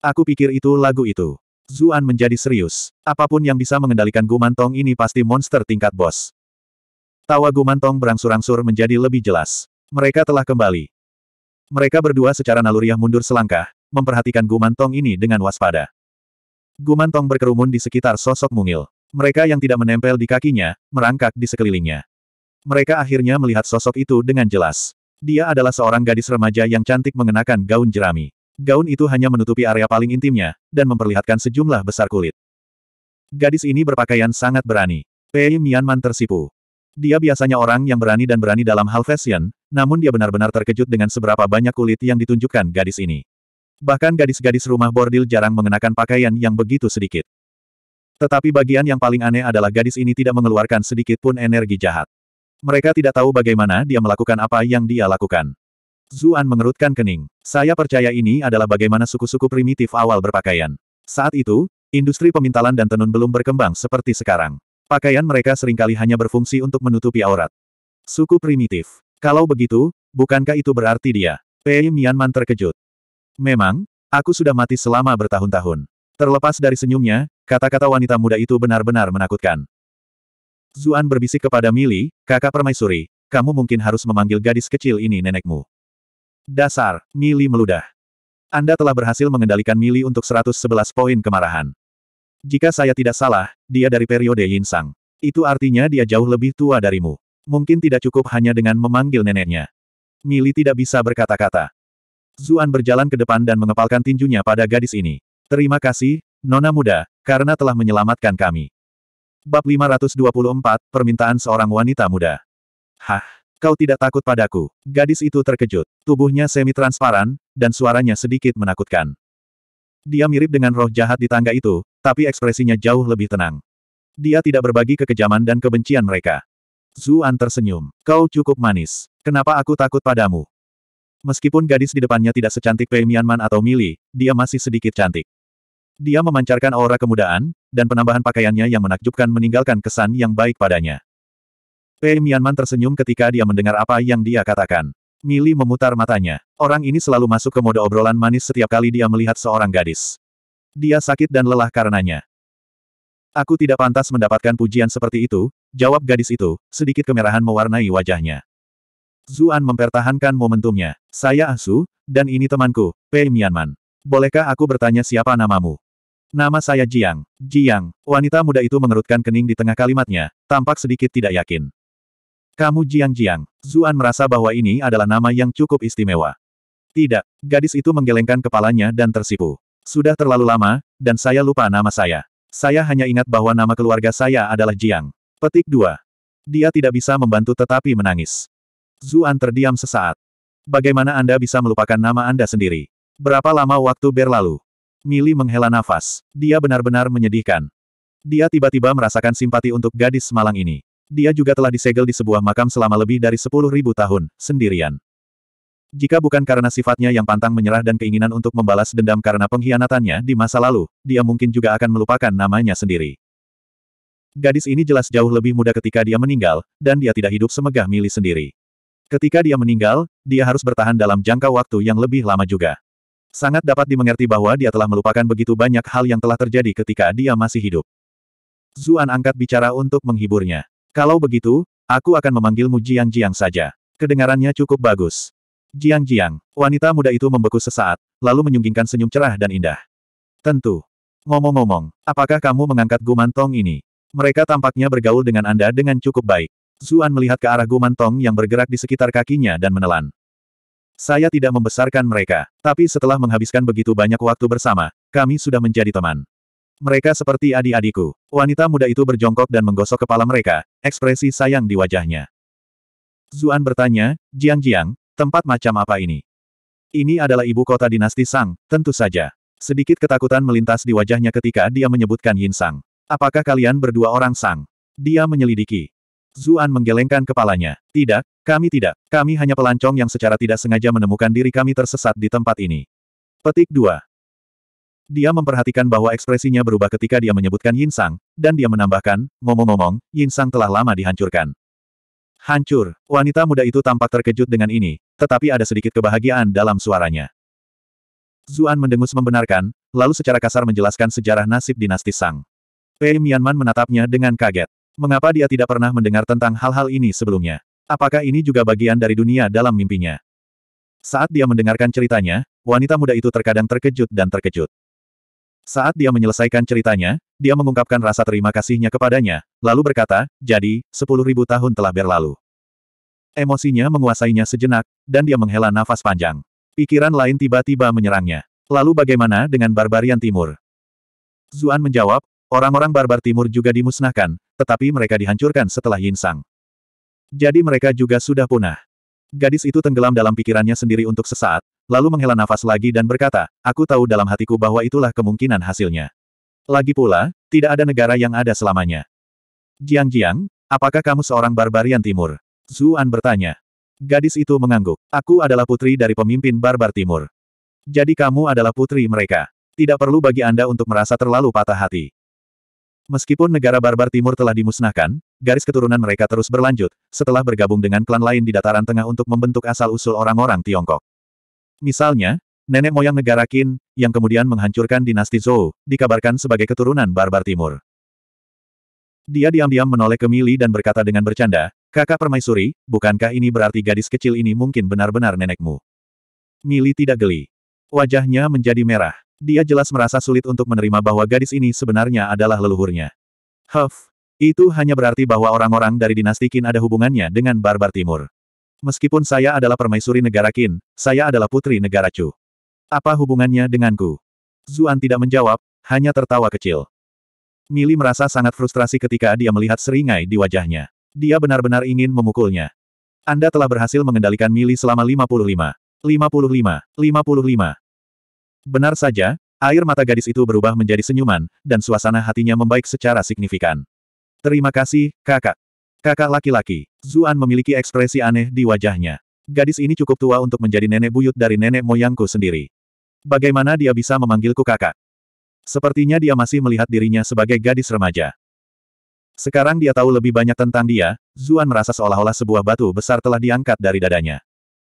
Speaker 1: Aku pikir itu lagu itu. Zuan menjadi serius. Apapun yang bisa mengendalikan Gumantong ini pasti monster tingkat bos. Tawa Gumantong berangsur-angsur menjadi lebih jelas. Mereka telah kembali. Mereka berdua secara naluriah mundur selangkah, memperhatikan Gumantong ini dengan waspada. Guman Tong berkerumun di sekitar sosok mungil. Mereka yang tidak menempel di kakinya, merangkak di sekelilingnya. Mereka akhirnya melihat sosok itu dengan jelas. Dia adalah seorang gadis remaja yang cantik mengenakan gaun jerami. Gaun itu hanya menutupi area paling intimnya, dan memperlihatkan sejumlah besar kulit. Gadis ini berpakaian sangat berani. Pei Mianman tersipu. Dia biasanya orang yang berani dan berani dalam hal fashion, namun dia benar-benar terkejut dengan seberapa banyak kulit yang ditunjukkan gadis ini. Bahkan gadis-gadis rumah bordil jarang mengenakan pakaian yang begitu sedikit. Tetapi bagian yang paling aneh adalah gadis ini tidak mengeluarkan sedikit pun energi jahat. Mereka tidak tahu bagaimana dia melakukan apa yang dia lakukan. Zuan mengerutkan kening. Saya percaya ini adalah bagaimana suku-suku primitif awal berpakaian. Saat itu, industri pemintalan dan tenun belum berkembang seperti sekarang. Pakaian mereka seringkali hanya berfungsi untuk menutupi aurat. Suku primitif. Kalau begitu, bukankah itu berarti dia? Pei Mianman terkejut. Memang, aku sudah mati selama bertahun-tahun. Terlepas dari senyumnya, kata-kata wanita muda itu benar-benar menakutkan. Zuan berbisik kepada Mili, kakak permaisuri, kamu mungkin harus memanggil gadis kecil ini nenekmu. Dasar, Mili meludah. Anda telah berhasil mengendalikan Mili untuk 111 poin kemarahan. Jika saya tidak salah, dia dari periode Yinsang. Itu artinya dia jauh lebih tua darimu. Mungkin tidak cukup hanya dengan memanggil neneknya. Mili tidak bisa berkata-kata. Zuan berjalan ke depan dan mengepalkan tinjunya pada gadis ini. Terima kasih, Nona Muda, karena telah menyelamatkan kami. Bab 524, Permintaan Seorang Wanita Muda. Hah, kau tidak takut padaku. Gadis itu terkejut. Tubuhnya semi-transparan, dan suaranya sedikit menakutkan. Dia mirip dengan roh jahat di tangga itu, tapi ekspresinya jauh lebih tenang. Dia tidak berbagi kekejaman dan kebencian mereka. Zuan tersenyum. Kau cukup manis. Kenapa aku takut padamu? Meskipun gadis di depannya tidak secantik Pei Mianman atau Mili, dia masih sedikit cantik. Dia memancarkan aura kemudaan, dan penambahan pakaiannya yang menakjubkan meninggalkan kesan yang baik padanya. Pei Mianman tersenyum ketika dia mendengar apa yang dia katakan. Mili memutar matanya. Orang ini selalu masuk ke mode obrolan manis setiap kali dia melihat seorang gadis. Dia sakit dan lelah karenanya. Aku tidak pantas mendapatkan pujian seperti itu, jawab gadis itu, sedikit kemerahan mewarnai wajahnya. Zuan mempertahankan momentumnya. Saya Asu, dan ini temanku, Pei Mianman. Bolehkah aku bertanya siapa namamu? Nama saya Jiang. Jiang, wanita muda itu mengerutkan kening di tengah kalimatnya, tampak sedikit tidak yakin. Kamu Jiang Jiang. Zuan merasa bahwa ini adalah nama yang cukup istimewa. Tidak, gadis itu menggelengkan kepalanya dan tersipu. Sudah terlalu lama, dan saya lupa nama saya. Saya hanya ingat bahwa nama keluarga saya adalah Jiang. Petik 2. Dia tidak bisa membantu tetapi menangis. Zuan terdiam sesaat. Bagaimana Anda bisa melupakan nama Anda sendiri? Berapa lama waktu berlalu? Mili menghela nafas. Dia benar-benar menyedihkan. Dia tiba-tiba merasakan simpati untuk gadis semalang ini. Dia juga telah disegel di sebuah makam selama lebih dari sepuluh ribu tahun, sendirian. Jika bukan karena sifatnya yang pantang menyerah dan keinginan untuk membalas dendam karena pengkhianatannya di masa lalu, dia mungkin juga akan melupakan namanya sendiri. Gadis ini jelas jauh lebih muda ketika dia meninggal, dan dia tidak hidup semegah Mili sendiri. Ketika dia meninggal, dia harus bertahan dalam jangka waktu yang lebih lama juga. Sangat dapat dimengerti bahwa dia telah melupakan begitu banyak hal yang telah terjadi ketika dia masih hidup. Zuan angkat bicara untuk menghiburnya. Kalau begitu, aku akan memanggilmu Jiang Jiang saja. Kedengarannya cukup bagus. Jiang Jiang, wanita muda itu membeku sesaat, lalu menyunggingkan senyum cerah dan indah. Tentu. Ngomong-ngomong, apakah kamu mengangkat guman tong ini? Mereka tampaknya bergaul dengan Anda dengan cukup baik. Zuan melihat ke arah Gu Tong yang bergerak di sekitar kakinya dan menelan. Saya tidak membesarkan mereka, tapi setelah menghabiskan begitu banyak waktu bersama, kami sudah menjadi teman. Mereka seperti adik-adikku. Wanita muda itu berjongkok dan menggosok kepala mereka, ekspresi sayang di wajahnya. Zuan bertanya, Jiang Jiang, tempat macam apa ini? Ini adalah ibu kota dinasti Sang, tentu saja. Sedikit ketakutan melintas di wajahnya ketika dia menyebutkan Yin Sang. Apakah kalian berdua orang Sang? Dia menyelidiki. Zuan menggelengkan kepalanya. Tidak, kami tidak. Kami hanya pelancong yang secara tidak sengaja menemukan diri kami tersesat di tempat ini. Petik 2. Dia memperhatikan bahwa ekspresinya berubah ketika dia menyebutkan Yin Sang, dan dia menambahkan, ngomong-ngomong, Yin Sang telah lama dihancurkan. Hancur, wanita muda itu tampak terkejut dengan ini, tetapi ada sedikit kebahagiaan dalam suaranya. Zuan mendengus membenarkan, lalu secara kasar menjelaskan sejarah nasib dinasti Sang. Pei Mianman menatapnya dengan kaget. Mengapa dia tidak pernah mendengar tentang hal-hal ini sebelumnya? Apakah ini juga bagian dari dunia dalam mimpinya? Saat dia mendengarkan ceritanya, wanita muda itu terkadang terkejut dan terkejut. Saat dia menyelesaikan ceritanya, dia mengungkapkan rasa terima kasihnya kepadanya, lalu berkata, jadi, sepuluh ribu tahun telah berlalu. Emosinya menguasainya sejenak, dan dia menghela nafas panjang. Pikiran lain tiba-tiba menyerangnya. Lalu bagaimana dengan Barbarian Timur? Zuan menjawab, Orang-orang barbar timur juga dimusnahkan, tetapi mereka dihancurkan setelah Yinsang. Jadi mereka juga sudah punah. Gadis itu tenggelam dalam pikirannya sendiri untuk sesaat, lalu menghela nafas lagi dan berkata, aku tahu dalam hatiku bahwa itulah kemungkinan hasilnya. Lagi pula, tidak ada negara yang ada selamanya. Jiang Jiang, apakah kamu seorang barbarian timur? Zuan bertanya. Gadis itu mengangguk. Aku adalah putri dari pemimpin barbar timur. Jadi kamu adalah putri mereka. Tidak perlu bagi Anda untuk merasa terlalu patah hati. Meskipun negara barbar timur telah dimusnahkan, garis keturunan mereka terus berlanjut, setelah bergabung dengan klan lain di dataran tengah untuk membentuk asal-usul orang-orang Tiongkok. Misalnya, nenek moyang negara Qin, yang kemudian menghancurkan dinasti Zhou, dikabarkan sebagai keturunan barbar timur. Dia diam-diam menoleh ke Mili dan berkata dengan bercanda, Kakak permaisuri, bukankah ini berarti gadis kecil ini mungkin benar-benar nenekmu? Mili tidak geli. Wajahnya menjadi merah. Dia jelas merasa sulit untuk menerima bahwa gadis ini sebenarnya adalah leluhurnya. Huff, itu hanya berarti bahwa orang-orang dari dinasti Qin ada hubungannya dengan barbar timur. Meskipun saya adalah permaisuri negara Qin, saya adalah putri negara Chu. Apa hubungannya denganku? Zuan tidak menjawab, hanya tertawa kecil. Mili merasa sangat frustrasi ketika dia melihat seringai di wajahnya. Dia benar-benar ingin memukulnya. Anda telah berhasil mengendalikan Mili selama 55. 55. 55. Benar saja, air mata gadis itu berubah menjadi senyuman, dan suasana hatinya membaik secara signifikan. Terima kasih, kakak. Kakak laki-laki, Zuan memiliki ekspresi aneh di wajahnya. Gadis ini cukup tua untuk menjadi nenek buyut dari nenek moyangku sendiri. Bagaimana dia bisa memanggilku kakak? Sepertinya dia masih melihat dirinya sebagai gadis remaja. Sekarang dia tahu lebih banyak tentang dia, Zuan merasa seolah-olah sebuah batu besar telah diangkat dari dadanya.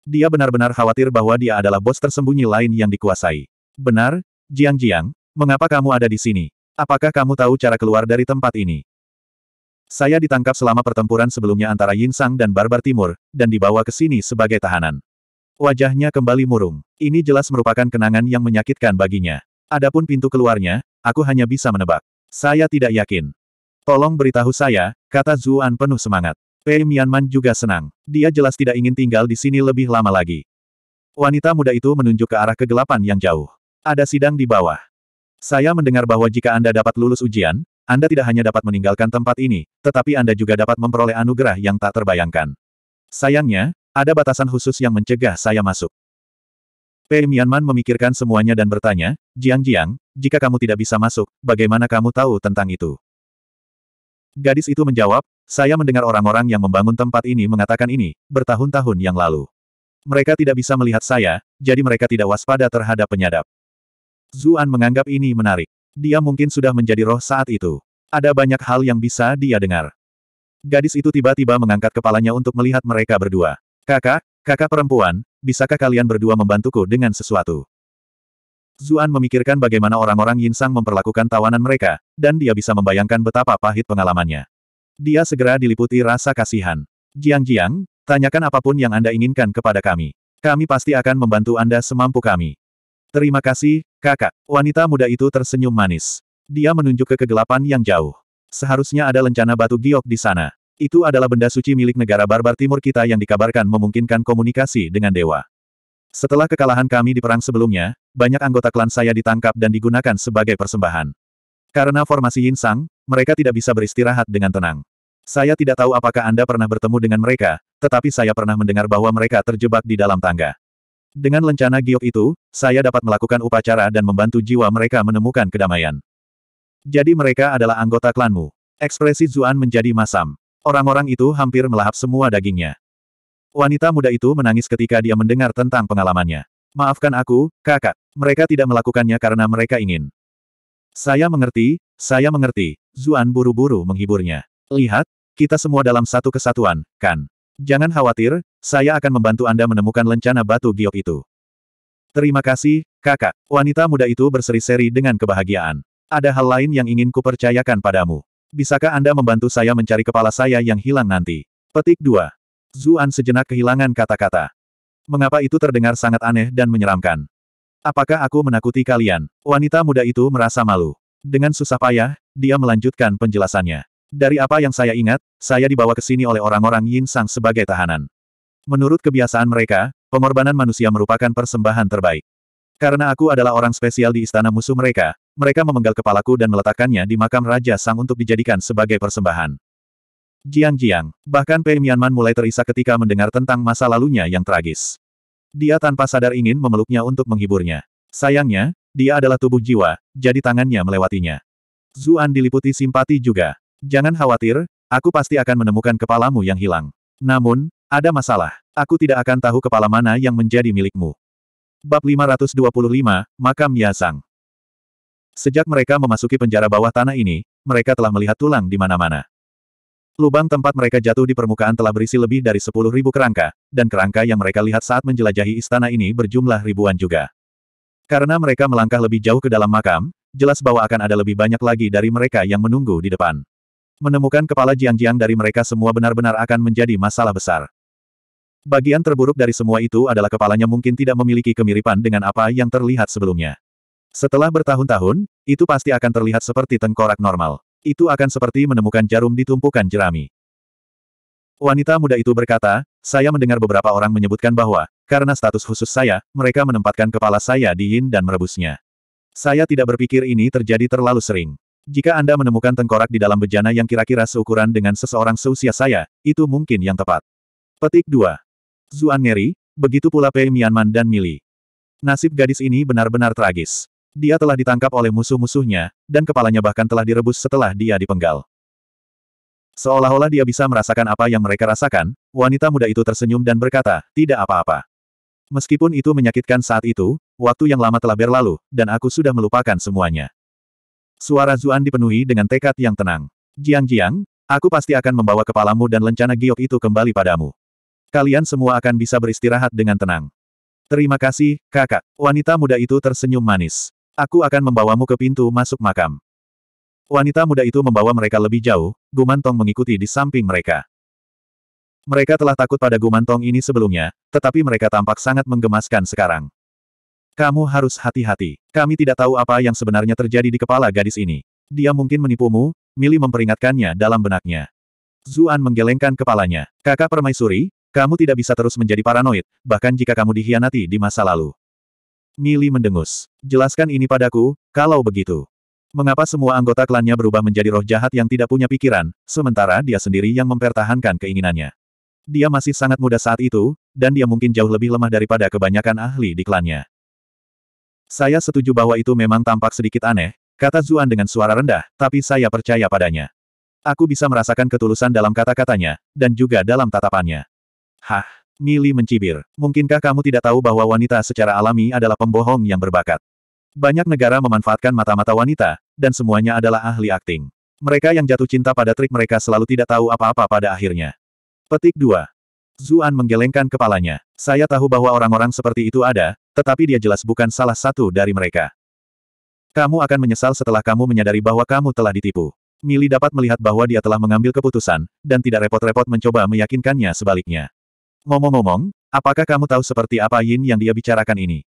Speaker 1: Dia benar-benar khawatir bahwa dia adalah bos tersembunyi lain yang dikuasai. Benar, Jiang Jiang, mengapa kamu ada di sini? Apakah kamu tahu cara keluar dari tempat ini? Saya ditangkap selama pertempuran sebelumnya antara Yinsang dan Barbar Timur, dan dibawa ke sini sebagai tahanan. Wajahnya kembali murung. Ini jelas merupakan kenangan yang menyakitkan baginya. Adapun pintu keluarnya, aku hanya bisa menebak. Saya tidak yakin. Tolong beritahu saya, kata Zuan penuh semangat. Pei Mianman juga senang. Dia jelas tidak ingin tinggal di sini lebih lama lagi. Wanita muda itu menunjuk ke arah kegelapan yang jauh. Ada sidang di bawah. Saya mendengar bahwa jika Anda dapat lulus ujian, Anda tidak hanya dapat meninggalkan tempat ini, tetapi Anda juga dapat memperoleh anugerah yang tak terbayangkan. Sayangnya, ada batasan khusus yang mencegah saya masuk. Pei Mianman memikirkan semuanya dan bertanya, Jiang Jiang, jika kamu tidak bisa masuk, bagaimana kamu tahu tentang itu? Gadis itu menjawab, saya mendengar orang-orang yang membangun tempat ini mengatakan ini, bertahun-tahun yang lalu. Mereka tidak bisa melihat saya, jadi mereka tidak waspada terhadap penyadap. Zuan menganggap ini menarik. Dia mungkin sudah menjadi roh saat itu. Ada banyak hal yang bisa dia dengar. Gadis itu tiba-tiba mengangkat kepalanya untuk melihat mereka berdua. Kakak, kakak perempuan, bisakah kalian berdua membantuku dengan sesuatu? Zuan memikirkan bagaimana orang-orang Yinsang memperlakukan tawanan mereka, dan dia bisa membayangkan betapa pahit pengalamannya. Dia segera diliputi rasa kasihan. Jiang-jiang, tanyakan apapun yang Anda inginkan kepada kami. Kami pasti akan membantu Anda semampu kami. Terima kasih, kakak. Wanita muda itu tersenyum manis. Dia menunjuk ke kegelapan yang jauh. Seharusnya ada lencana batu giok di sana. Itu adalah benda suci milik negara barbar timur kita yang dikabarkan memungkinkan komunikasi dengan dewa. Setelah kekalahan kami di perang sebelumnya, banyak anggota klan saya ditangkap dan digunakan sebagai persembahan. Karena formasi Yin mereka tidak bisa beristirahat dengan tenang. Saya tidak tahu apakah Anda pernah bertemu dengan mereka, tetapi saya pernah mendengar bahwa mereka terjebak di dalam tangga. Dengan lencana giok itu, saya dapat melakukan upacara dan membantu jiwa mereka menemukan kedamaian. Jadi mereka adalah anggota klanmu. Ekspresi Zuan menjadi masam. Orang-orang itu hampir melahap semua dagingnya. Wanita muda itu menangis ketika dia mendengar tentang pengalamannya. Maafkan aku, kakak. Mereka tidak melakukannya karena mereka ingin. Saya mengerti, saya mengerti. Zuan buru-buru menghiburnya. Lihat, kita semua dalam satu kesatuan, kan? Jangan khawatir, saya akan membantu Anda menemukan lencana batu giok itu. Terima kasih, kakak. Wanita muda itu berseri-seri dengan kebahagiaan. Ada hal lain yang ingin kupercayakan padamu. Bisakah Anda membantu saya mencari kepala saya yang hilang nanti? Petik 2. Zuan sejenak kehilangan kata-kata. Mengapa itu terdengar sangat aneh dan menyeramkan? Apakah aku menakuti kalian? Wanita muda itu merasa malu. Dengan susah payah, dia melanjutkan penjelasannya. Dari apa yang saya ingat, saya dibawa ke sini oleh orang-orang Yin Sang sebagai tahanan. Menurut kebiasaan mereka, pengorbanan manusia merupakan persembahan terbaik. Karena aku adalah orang spesial di istana musuh mereka, mereka memenggal kepalaku dan meletakkannya di makam Raja Sang untuk dijadikan sebagai persembahan. Jiang-jiang, bahkan Pei Mianman mulai terisak ketika mendengar tentang masa lalunya yang tragis. Dia tanpa sadar ingin memeluknya untuk menghiburnya. Sayangnya, dia adalah tubuh jiwa, jadi tangannya melewatinya. Zuan diliputi simpati juga. Jangan khawatir, aku pasti akan menemukan kepalamu yang hilang. Namun, ada masalah. Aku tidak akan tahu kepala mana yang menjadi milikmu. Bab 525, Makam Yasang. Sejak mereka memasuki penjara bawah tanah ini, mereka telah melihat tulang di mana-mana. Lubang tempat mereka jatuh di permukaan telah berisi lebih dari 10.000 kerangka, dan kerangka yang mereka lihat saat menjelajahi istana ini berjumlah ribuan juga. Karena mereka melangkah lebih jauh ke dalam makam, jelas bahwa akan ada lebih banyak lagi dari mereka yang menunggu di depan. Menemukan kepala Jiang-Jiang dari mereka semua benar-benar akan menjadi masalah besar. Bagian terburuk dari semua itu adalah kepalanya mungkin tidak memiliki kemiripan dengan apa yang terlihat sebelumnya. Setelah bertahun-tahun, itu pasti akan terlihat seperti tengkorak normal. Itu akan seperti menemukan jarum di tumpukan jerami. Wanita muda itu berkata, saya mendengar beberapa orang menyebutkan bahwa, karena status khusus saya, mereka menempatkan kepala saya di Yin dan merebusnya. Saya tidak berpikir ini terjadi terlalu sering. Jika Anda menemukan tengkorak di dalam bejana yang kira-kira seukuran dengan seseorang seusia saya, itu mungkin yang tepat. Petik 2. Zuan ngeri, begitu pula Pei Mianman dan Mili. Nasib gadis ini benar-benar tragis. Dia telah ditangkap oleh musuh-musuhnya, dan kepalanya bahkan telah direbus setelah dia dipenggal. Seolah-olah dia bisa merasakan apa yang mereka rasakan, wanita muda itu tersenyum dan berkata, tidak apa-apa. Meskipun itu menyakitkan saat itu, waktu yang lama telah berlalu, dan aku sudah melupakan semuanya. Suara Zuan dipenuhi dengan tekad yang tenang. Jiang-jiang, aku pasti akan membawa kepalamu dan lencana giok itu kembali padamu. Kalian semua akan bisa beristirahat dengan tenang. Terima kasih, kakak. Wanita muda itu tersenyum manis. Aku akan membawamu ke pintu masuk makam. Wanita muda itu membawa mereka lebih jauh, Gumantong mengikuti di samping mereka. Mereka telah takut pada Gumantong ini sebelumnya, tetapi mereka tampak sangat menggemaskan sekarang. Kamu harus hati-hati. Kami tidak tahu apa yang sebenarnya terjadi di kepala gadis ini. Dia mungkin menipumu, Mili memperingatkannya dalam benaknya. Zuan menggelengkan kepalanya. Kakak permaisuri, kamu tidak bisa terus menjadi paranoid, bahkan jika kamu dihianati di masa lalu. Mili mendengus. Jelaskan ini padaku, kalau begitu. Mengapa semua anggota klannya berubah menjadi roh jahat yang tidak punya pikiran, sementara dia sendiri yang mempertahankan keinginannya? Dia masih sangat muda saat itu, dan dia mungkin jauh lebih lemah daripada kebanyakan ahli di klannya. Saya setuju bahwa itu memang tampak sedikit aneh, kata Zuan dengan suara rendah, tapi saya percaya padanya. Aku bisa merasakan ketulusan dalam kata-katanya, dan juga dalam tatapannya. Hah, Mili mencibir. Mungkinkah kamu tidak tahu bahwa wanita secara alami adalah pembohong yang berbakat? Banyak negara memanfaatkan mata-mata wanita, dan semuanya adalah ahli akting. Mereka yang jatuh cinta pada trik mereka selalu tidak tahu apa-apa pada akhirnya. Petik 2. Zuan menggelengkan kepalanya. Saya tahu bahwa orang-orang seperti itu ada, tetapi dia jelas bukan salah satu dari mereka. Kamu akan menyesal setelah kamu menyadari bahwa kamu telah ditipu. Mili dapat melihat bahwa dia telah mengambil keputusan, dan tidak repot-repot mencoba meyakinkannya sebaliknya. Ngomong-ngomong, apakah kamu tahu seperti apa Yin yang dia bicarakan ini?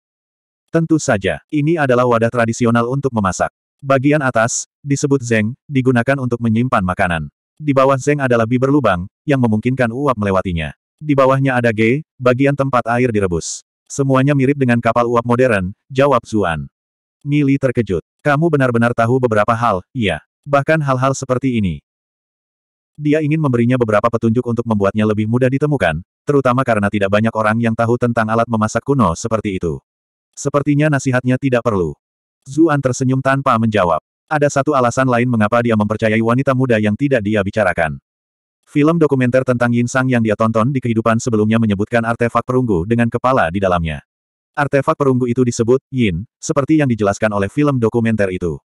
Speaker 1: Tentu saja, ini adalah wadah tradisional untuk memasak. Bagian atas, disebut zeng, digunakan untuk menyimpan makanan. Di bawah zeng adalah bi berlubang, yang memungkinkan uap melewatinya. Di bawahnya ada ge, bagian tempat air direbus. Semuanya mirip dengan kapal uap modern, jawab Zuan. Mili terkejut. Kamu benar-benar tahu beberapa hal, iya. Bahkan hal-hal seperti ini. Dia ingin memberinya beberapa petunjuk untuk membuatnya lebih mudah ditemukan, terutama karena tidak banyak orang yang tahu tentang alat memasak kuno seperti itu. Sepertinya nasihatnya tidak perlu. Zuan tersenyum tanpa menjawab. Ada satu alasan lain mengapa dia mempercayai wanita muda yang tidak dia bicarakan. Film dokumenter tentang Yin Sang yang dia tonton di kehidupan sebelumnya menyebutkan artefak perunggu dengan kepala di dalamnya. Artefak perunggu itu disebut Yin, seperti yang dijelaskan oleh film dokumenter itu.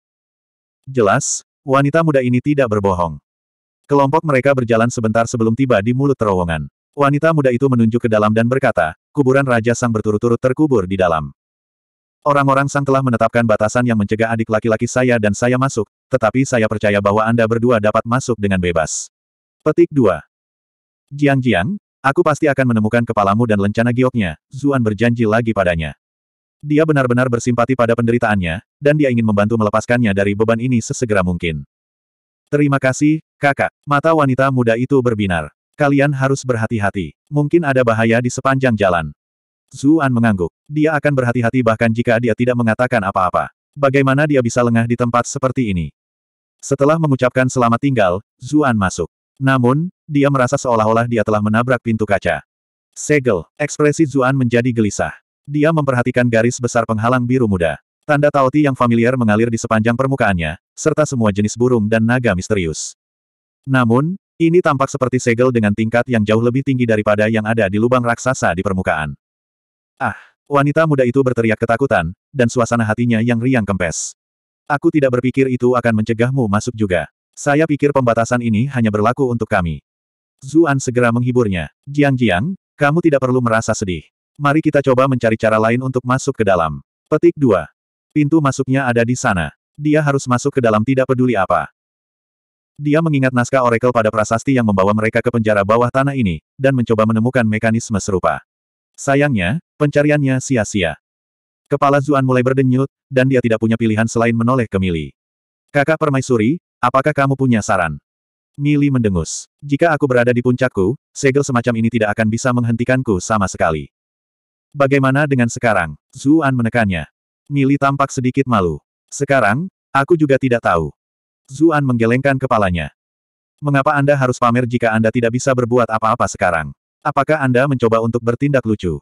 Speaker 1: Jelas, wanita muda ini tidak berbohong. Kelompok mereka berjalan sebentar sebelum tiba di mulut terowongan. Wanita muda itu menunjuk ke dalam dan berkata, kuburan Raja Sang berturut-turut terkubur di dalam. Orang-orang Sang telah menetapkan batasan yang mencegah adik laki-laki saya dan saya masuk, tetapi saya percaya bahwa Anda berdua dapat masuk dengan bebas. Petik 2. Jiang-jiang, aku pasti akan menemukan kepalamu dan lencana gioknya, Zuan berjanji lagi padanya. Dia benar-benar bersimpati pada penderitaannya, dan dia ingin membantu melepaskannya dari beban ini sesegera mungkin. Terima kasih, kakak. Mata wanita muda itu berbinar. Kalian harus berhati-hati. Mungkin ada bahaya di sepanjang jalan. Zuan mengangguk. Dia akan berhati-hati bahkan jika dia tidak mengatakan apa-apa. Bagaimana dia bisa lengah di tempat seperti ini? Setelah mengucapkan selamat tinggal, Zuan masuk. Namun, dia merasa seolah-olah dia telah menabrak pintu kaca. Segel, ekspresi Zuan menjadi gelisah. Dia memperhatikan garis besar penghalang biru muda. Tanda Taoti yang familiar mengalir di sepanjang permukaannya, serta semua jenis burung dan naga misterius. Namun, ini tampak seperti segel dengan tingkat yang jauh lebih tinggi daripada yang ada di lubang raksasa di permukaan. Ah, wanita muda itu berteriak ketakutan, dan suasana hatinya yang riang kempes. Aku tidak berpikir itu akan mencegahmu masuk juga. Saya pikir pembatasan ini hanya berlaku untuk kami. Zuan segera menghiburnya. Jiang-jiang, kamu tidak perlu merasa sedih. Mari kita coba mencari cara lain untuk masuk ke dalam. Petik 2. Pintu masuknya ada di sana. Dia harus masuk ke dalam tidak peduli apa. Dia mengingat naskah oracle pada prasasti yang membawa mereka ke penjara bawah tanah ini, dan mencoba menemukan mekanisme serupa. Sayangnya, pencariannya sia-sia. Kepala Zuan mulai berdenyut, dan dia tidak punya pilihan selain menoleh ke Mili. Kakak permaisuri, Apakah kamu punya saran? Mili mendengus. Jika aku berada di puncakku, segel semacam ini tidak akan bisa menghentikanku sama sekali. Bagaimana dengan sekarang? Zuan menekannya. Mili tampak sedikit malu. Sekarang, aku juga tidak tahu. Zuan menggelengkan kepalanya. Mengapa Anda harus pamer jika Anda tidak bisa berbuat apa-apa sekarang? Apakah Anda mencoba untuk bertindak lucu?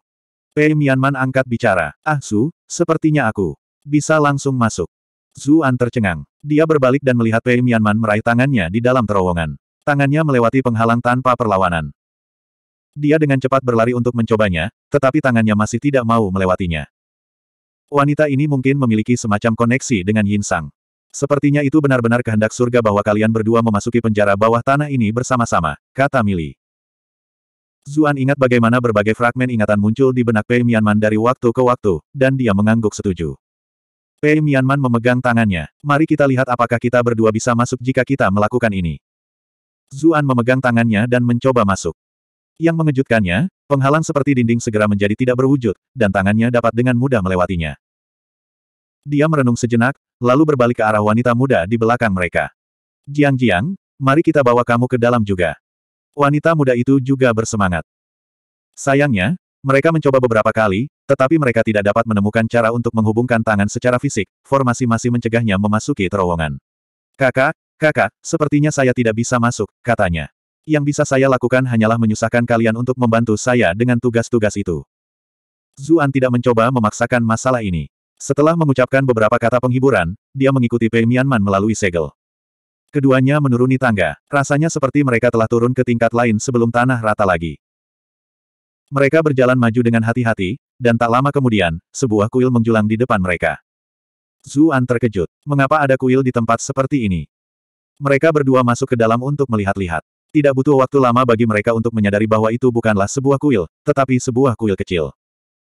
Speaker 1: Pei Mianman angkat bicara. Ah Su, sepertinya aku. Bisa langsung masuk. Zuan tercengang. Dia berbalik dan melihat Pei Mianman meraih tangannya di dalam terowongan. Tangannya melewati penghalang tanpa perlawanan. Dia dengan cepat berlari untuk mencobanya, tetapi tangannya masih tidak mau melewatinya. Wanita ini mungkin memiliki semacam koneksi dengan Yin Sang. Sepertinya itu benar-benar kehendak surga bahwa kalian berdua memasuki penjara bawah tanah ini bersama-sama, kata Mili. Zuan ingat bagaimana berbagai fragmen ingatan muncul di benak Pei Mianman dari waktu ke waktu, dan dia mengangguk setuju. Pei Mianman memegang tangannya. Mari kita lihat apakah kita berdua bisa masuk jika kita melakukan ini. Zuan memegang tangannya dan mencoba masuk. Yang mengejutkannya, penghalang seperti dinding segera menjadi tidak berwujud, dan tangannya dapat dengan mudah melewatinya. Dia merenung sejenak, lalu berbalik ke arah wanita muda di belakang mereka. Jiang Jiang, mari kita bawa kamu ke dalam juga. Wanita muda itu juga bersemangat. Sayangnya, mereka mencoba beberapa kali, tetapi mereka tidak dapat menemukan cara untuk menghubungkan tangan secara fisik, formasi masih mencegahnya memasuki terowongan. Kakak, kakak, sepertinya saya tidak bisa masuk, katanya. Yang bisa saya lakukan hanyalah menyusahkan kalian untuk membantu saya dengan tugas-tugas itu. Zuan tidak mencoba memaksakan masalah ini. Setelah mengucapkan beberapa kata penghiburan, dia mengikuti Pei Mianman melalui segel. Keduanya menuruni tangga. Rasanya seperti mereka telah turun ke tingkat lain sebelum tanah rata lagi. Mereka berjalan maju dengan hati-hati, dan tak lama kemudian, sebuah kuil menjulang di depan mereka. Zuan terkejut. Mengapa ada kuil di tempat seperti ini? Mereka berdua masuk ke dalam untuk melihat-lihat. Tidak butuh waktu lama bagi mereka untuk menyadari bahwa itu bukanlah sebuah kuil, tetapi sebuah kuil kecil.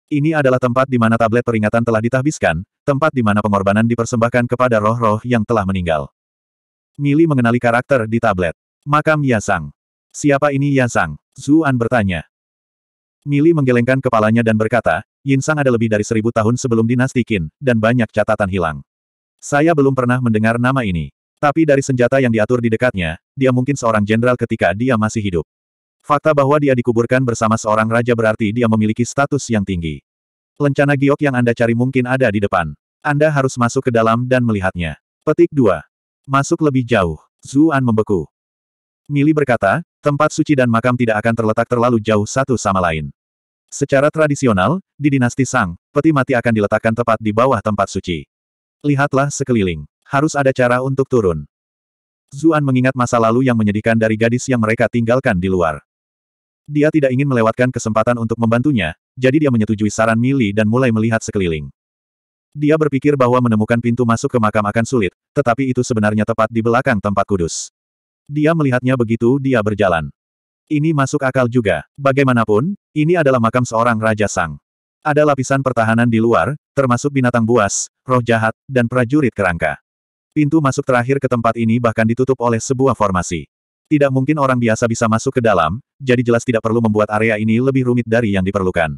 Speaker 1: Ini adalah tempat di mana tablet peringatan telah ditahbiskan, tempat di mana pengorbanan dipersembahkan kepada roh-roh yang telah meninggal. Mili mengenali karakter di tablet. Makam Yasang. Siapa ini Yasang? Zuan bertanya. Mili menggelengkan kepalanya dan berkata, Yinsang ada lebih dari seribu tahun sebelum dinasti Qin, dan banyak catatan hilang. Saya belum pernah mendengar nama ini. Tapi dari senjata yang diatur di dekatnya, dia mungkin seorang jenderal ketika dia masih hidup. Fakta bahwa dia dikuburkan bersama seorang raja berarti dia memiliki status yang tinggi. Lencana giok yang Anda cari mungkin ada di depan. Anda harus masuk ke dalam dan melihatnya. Petik 2. Masuk lebih jauh. Zuan membeku. Mili berkata, Tempat suci dan makam tidak akan terletak terlalu jauh satu sama lain. Secara tradisional, di dinasti Sang, peti mati akan diletakkan tepat di bawah tempat suci. Lihatlah sekeliling. Harus ada cara untuk turun. Zuan mengingat masa lalu yang menyedihkan dari gadis yang mereka tinggalkan di luar. Dia tidak ingin melewatkan kesempatan untuk membantunya, jadi dia menyetujui saran Mili dan mulai melihat sekeliling. Dia berpikir bahwa menemukan pintu masuk ke makam akan sulit, tetapi itu sebenarnya tepat di belakang tempat kudus. Dia melihatnya begitu dia berjalan. Ini masuk akal juga. Bagaimanapun, ini adalah makam seorang Raja Sang. Ada lapisan pertahanan di luar, termasuk binatang buas, roh jahat, dan prajurit kerangka. Pintu masuk terakhir ke tempat ini bahkan ditutup oleh sebuah formasi. Tidak mungkin orang biasa bisa masuk ke dalam, jadi jelas tidak perlu membuat area ini lebih rumit dari yang diperlukan.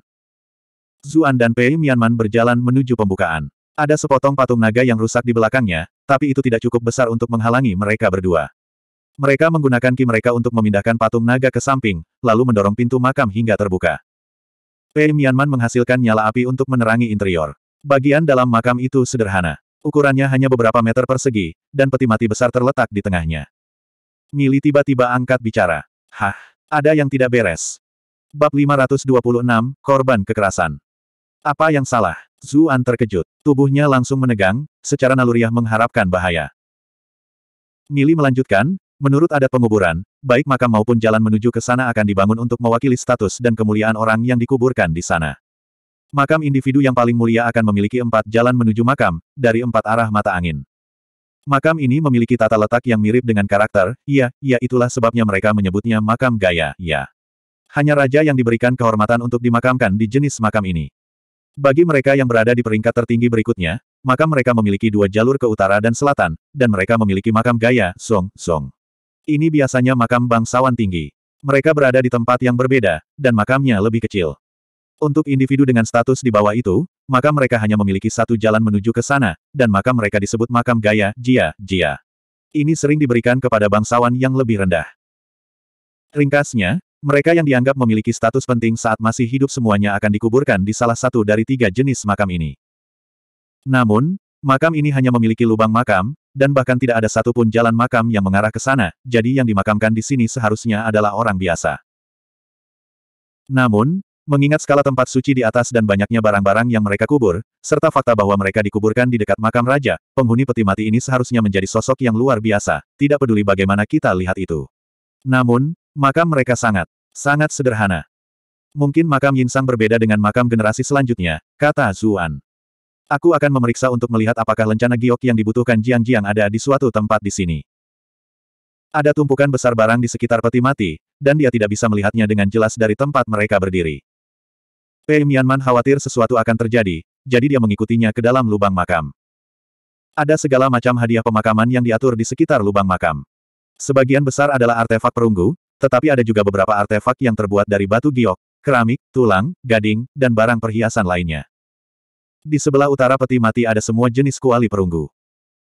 Speaker 1: Zuan dan Pei Mianman berjalan menuju pembukaan. Ada sepotong patung naga yang rusak di belakangnya, tapi itu tidak cukup besar untuk menghalangi mereka berdua. Mereka menggunakan ki mereka untuk memindahkan patung naga ke samping, lalu mendorong pintu makam hingga terbuka. Pei Mianman menghasilkan nyala api untuk menerangi interior. Bagian dalam makam itu sederhana. Ukurannya hanya beberapa meter persegi, dan peti mati besar terletak di tengahnya. Mili tiba-tiba angkat bicara. Hah, ada yang tidak beres. Bab 526, Korban Kekerasan. Apa yang salah? Zuan terkejut. Tubuhnya langsung menegang, secara naluriah mengharapkan bahaya. Mili melanjutkan, Menurut adat penguburan, baik makam maupun jalan menuju ke sana akan dibangun untuk mewakili status dan kemuliaan orang yang dikuburkan di sana. Makam individu yang paling mulia akan memiliki empat jalan menuju makam, dari empat arah mata angin. Makam ini memiliki tata letak yang mirip dengan karakter, ya, ya itulah sebabnya mereka menyebutnya makam gaya, ya. Hanya raja yang diberikan kehormatan untuk dimakamkan di jenis makam ini. Bagi mereka yang berada di peringkat tertinggi berikutnya, makam mereka memiliki dua jalur ke utara dan selatan, dan mereka memiliki makam gaya, Song, Song. Ini biasanya makam bangsawan tinggi. Mereka berada di tempat yang berbeda, dan makamnya lebih kecil. Untuk individu dengan status di bawah itu, maka mereka hanya memiliki satu jalan menuju ke sana, dan maka mereka disebut makam gaya, jia, jia. Ini sering diberikan kepada bangsawan yang lebih rendah. Ringkasnya, mereka yang dianggap memiliki status penting saat masih hidup semuanya akan dikuburkan di salah satu dari tiga jenis makam ini. Namun, Makam ini hanya memiliki lubang makam, dan bahkan tidak ada satupun jalan makam yang mengarah ke sana, jadi yang dimakamkan di sini seharusnya adalah orang biasa. Namun, mengingat skala tempat suci di atas dan banyaknya barang-barang yang mereka kubur, serta fakta bahwa mereka dikuburkan di dekat makam raja, penghuni peti mati ini seharusnya menjadi sosok yang luar biasa, tidak peduli bagaimana kita lihat itu. Namun, makam mereka sangat, sangat sederhana. Mungkin makam Yinsang berbeda dengan makam generasi selanjutnya, kata Zuan. Aku akan memeriksa untuk melihat apakah lencana giok yang dibutuhkan Jiang-Jiang ada di suatu tempat di sini. Ada tumpukan besar barang di sekitar peti mati, dan dia tidak bisa melihatnya dengan jelas dari tempat mereka berdiri. Pei Mianman khawatir sesuatu akan terjadi, jadi dia mengikutinya ke dalam lubang makam. Ada segala macam hadiah pemakaman yang diatur di sekitar lubang makam. Sebagian besar adalah artefak perunggu, tetapi ada juga beberapa artefak yang terbuat dari batu giok, keramik, tulang, gading, dan barang perhiasan lainnya. Di sebelah utara peti mati ada semua jenis kuali perunggu.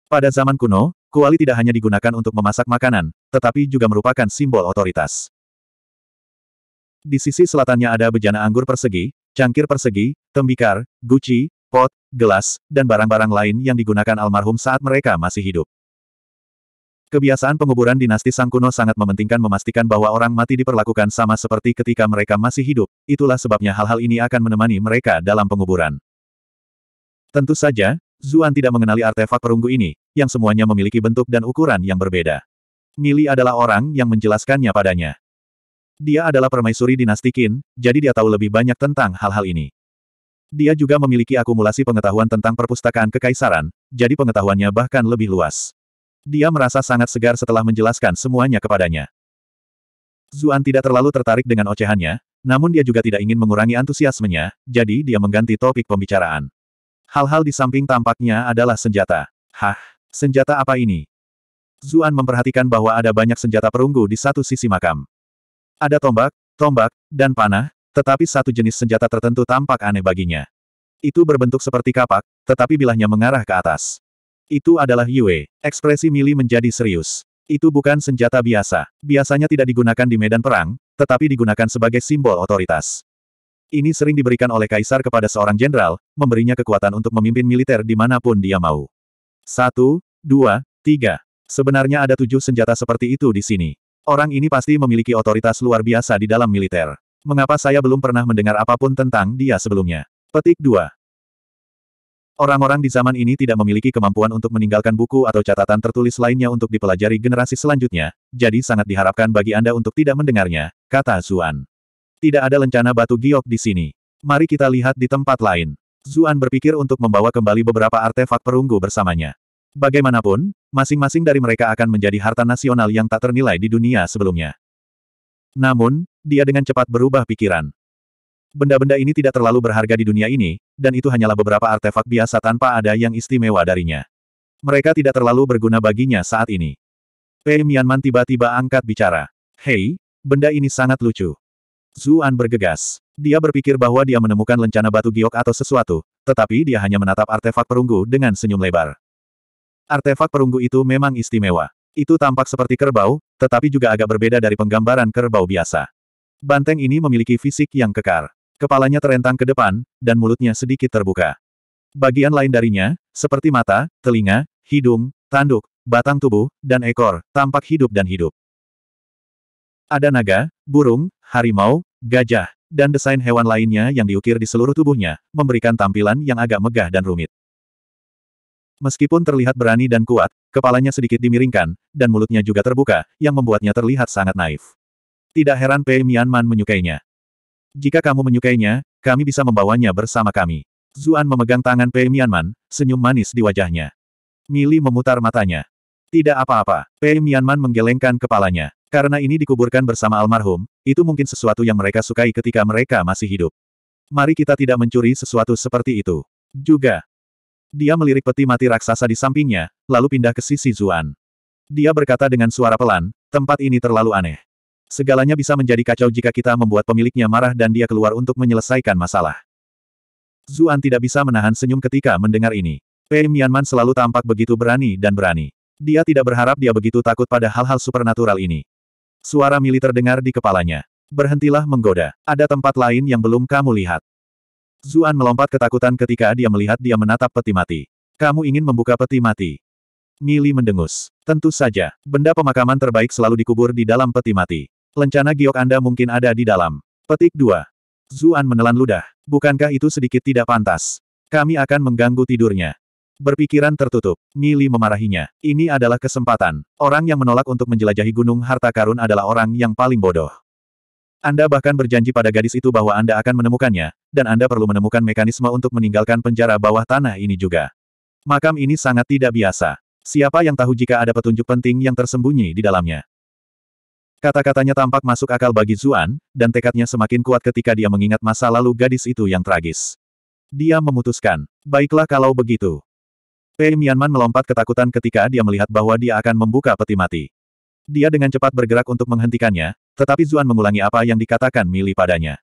Speaker 1: Pada zaman kuno, kuali tidak hanya digunakan untuk memasak makanan, tetapi juga merupakan simbol otoritas. Di sisi selatannya ada bejana anggur persegi, cangkir persegi, tembikar, guci, pot, gelas, dan barang-barang lain yang digunakan almarhum saat mereka masih hidup. Kebiasaan penguburan dinasti Sang Kuno sangat mementingkan memastikan bahwa orang mati diperlakukan sama seperti ketika mereka masih hidup, itulah sebabnya hal-hal ini akan menemani mereka dalam penguburan. Tentu saja, Zuan tidak mengenali artefak perunggu ini, yang semuanya memiliki bentuk dan ukuran yang berbeda. Mili adalah orang yang menjelaskannya padanya. Dia adalah permaisuri dinasti Qin, jadi dia tahu lebih banyak tentang hal-hal ini. Dia juga memiliki akumulasi pengetahuan tentang perpustakaan kekaisaran, jadi pengetahuannya bahkan lebih luas. Dia merasa sangat segar setelah menjelaskan semuanya kepadanya. Zuan tidak terlalu tertarik dengan ocehannya, namun dia juga tidak ingin mengurangi antusiasmenya, jadi dia mengganti topik pembicaraan. Hal-hal di samping tampaknya adalah senjata. Hah, senjata apa ini? Zuan memperhatikan bahwa ada banyak senjata perunggu di satu sisi makam. Ada tombak, tombak, dan panah, tetapi satu jenis senjata tertentu tampak aneh baginya. Itu berbentuk seperti kapak, tetapi bilahnya mengarah ke atas. Itu adalah Yue. Ekspresi Mili menjadi serius. Itu bukan senjata biasa. Biasanya tidak digunakan di medan perang, tetapi digunakan sebagai simbol otoritas. Ini sering diberikan oleh kaisar kepada seorang jenderal, memberinya kekuatan untuk memimpin militer dimanapun dia mau. Satu, dua, tiga. Sebenarnya ada tujuh senjata seperti itu di sini. Orang ini pasti memiliki otoritas luar biasa di dalam militer. Mengapa saya belum pernah mendengar apapun tentang dia sebelumnya? Petik 2. Orang-orang di zaman ini tidak memiliki kemampuan untuk meninggalkan buku atau catatan tertulis lainnya untuk dipelajari generasi selanjutnya, jadi sangat diharapkan bagi Anda untuk tidak mendengarnya, kata Zuan. Tidak ada lencana batu giok di sini. Mari kita lihat di tempat lain. Zuan berpikir untuk membawa kembali beberapa artefak perunggu bersamanya. Bagaimanapun, masing-masing dari mereka akan menjadi harta nasional yang tak ternilai di dunia sebelumnya. Namun, dia dengan cepat berubah pikiran. Benda-benda ini tidak terlalu berharga di dunia ini, dan itu hanyalah beberapa artefak biasa tanpa ada yang istimewa darinya. Mereka tidak terlalu berguna baginya saat ini. Pei Mianman tiba-tiba angkat bicara. Hei, benda ini sangat lucu. Zuan bergegas. Dia berpikir bahwa dia menemukan lencana batu giok atau sesuatu, tetapi dia hanya menatap artefak perunggu dengan senyum lebar. Artefak perunggu itu memang istimewa. Itu tampak seperti kerbau, tetapi juga agak berbeda dari penggambaran kerbau biasa. Banteng ini memiliki fisik yang kekar. Kepalanya terentang ke depan, dan mulutnya sedikit terbuka. Bagian lain darinya, seperti mata, telinga, hidung, tanduk, batang tubuh, dan ekor, tampak hidup dan hidup. Ada naga, burung, harimau, gajah, dan desain hewan lainnya yang diukir di seluruh tubuhnya, memberikan tampilan yang agak megah dan rumit. Meskipun terlihat berani dan kuat, kepalanya sedikit dimiringkan, dan mulutnya juga terbuka, yang membuatnya terlihat sangat naif. Tidak heran Pei Mianman menyukainya. Jika kamu menyukainya, kami bisa membawanya bersama kami. Zuan memegang tangan Pei Mianman, senyum manis di wajahnya. Mili memutar matanya. Tidak apa-apa, Pei Mianman menggelengkan kepalanya. Karena ini dikuburkan bersama almarhum, itu mungkin sesuatu yang mereka sukai ketika mereka masih hidup. Mari kita tidak mencuri sesuatu seperti itu. Juga. Dia melirik peti mati raksasa di sampingnya, lalu pindah ke sisi Zuan. Dia berkata dengan suara pelan, tempat ini terlalu aneh. Segalanya bisa menjadi kacau jika kita membuat pemiliknya marah dan dia keluar untuk menyelesaikan masalah. Zuan tidak bisa menahan senyum ketika mendengar ini. Pei Mianman selalu tampak begitu berani dan berani. Dia tidak berharap dia begitu takut pada hal-hal supernatural ini. Suara Mili terdengar di kepalanya. Berhentilah menggoda. Ada tempat lain yang belum kamu lihat. Zuan melompat ketakutan ketika dia melihat dia menatap peti mati. Kamu ingin membuka peti mati. Mili mendengus. Tentu saja, benda pemakaman terbaik selalu dikubur di dalam peti mati. Lencana giok Anda mungkin ada di dalam. Petik 2. Zuan menelan ludah. Bukankah itu sedikit tidak pantas? Kami akan mengganggu tidurnya. Berpikiran tertutup, Mili memarahinya. Ini adalah kesempatan. Orang yang menolak untuk menjelajahi gunung harta karun adalah orang yang paling bodoh. Anda bahkan berjanji pada gadis itu bahwa Anda akan menemukannya, dan Anda perlu menemukan mekanisme untuk meninggalkan penjara bawah tanah ini juga. Makam ini sangat tidak biasa. Siapa yang tahu jika ada petunjuk penting yang tersembunyi di dalamnya? Kata-katanya tampak masuk akal bagi Zuan, dan tekadnya semakin kuat ketika dia mengingat masa lalu gadis itu yang tragis. Dia memutuskan, baiklah kalau begitu, Pei Mianman melompat ketakutan ketika dia melihat bahwa dia akan membuka peti mati. Dia dengan cepat bergerak untuk menghentikannya, tetapi Zuan mengulangi apa yang dikatakan Mili padanya.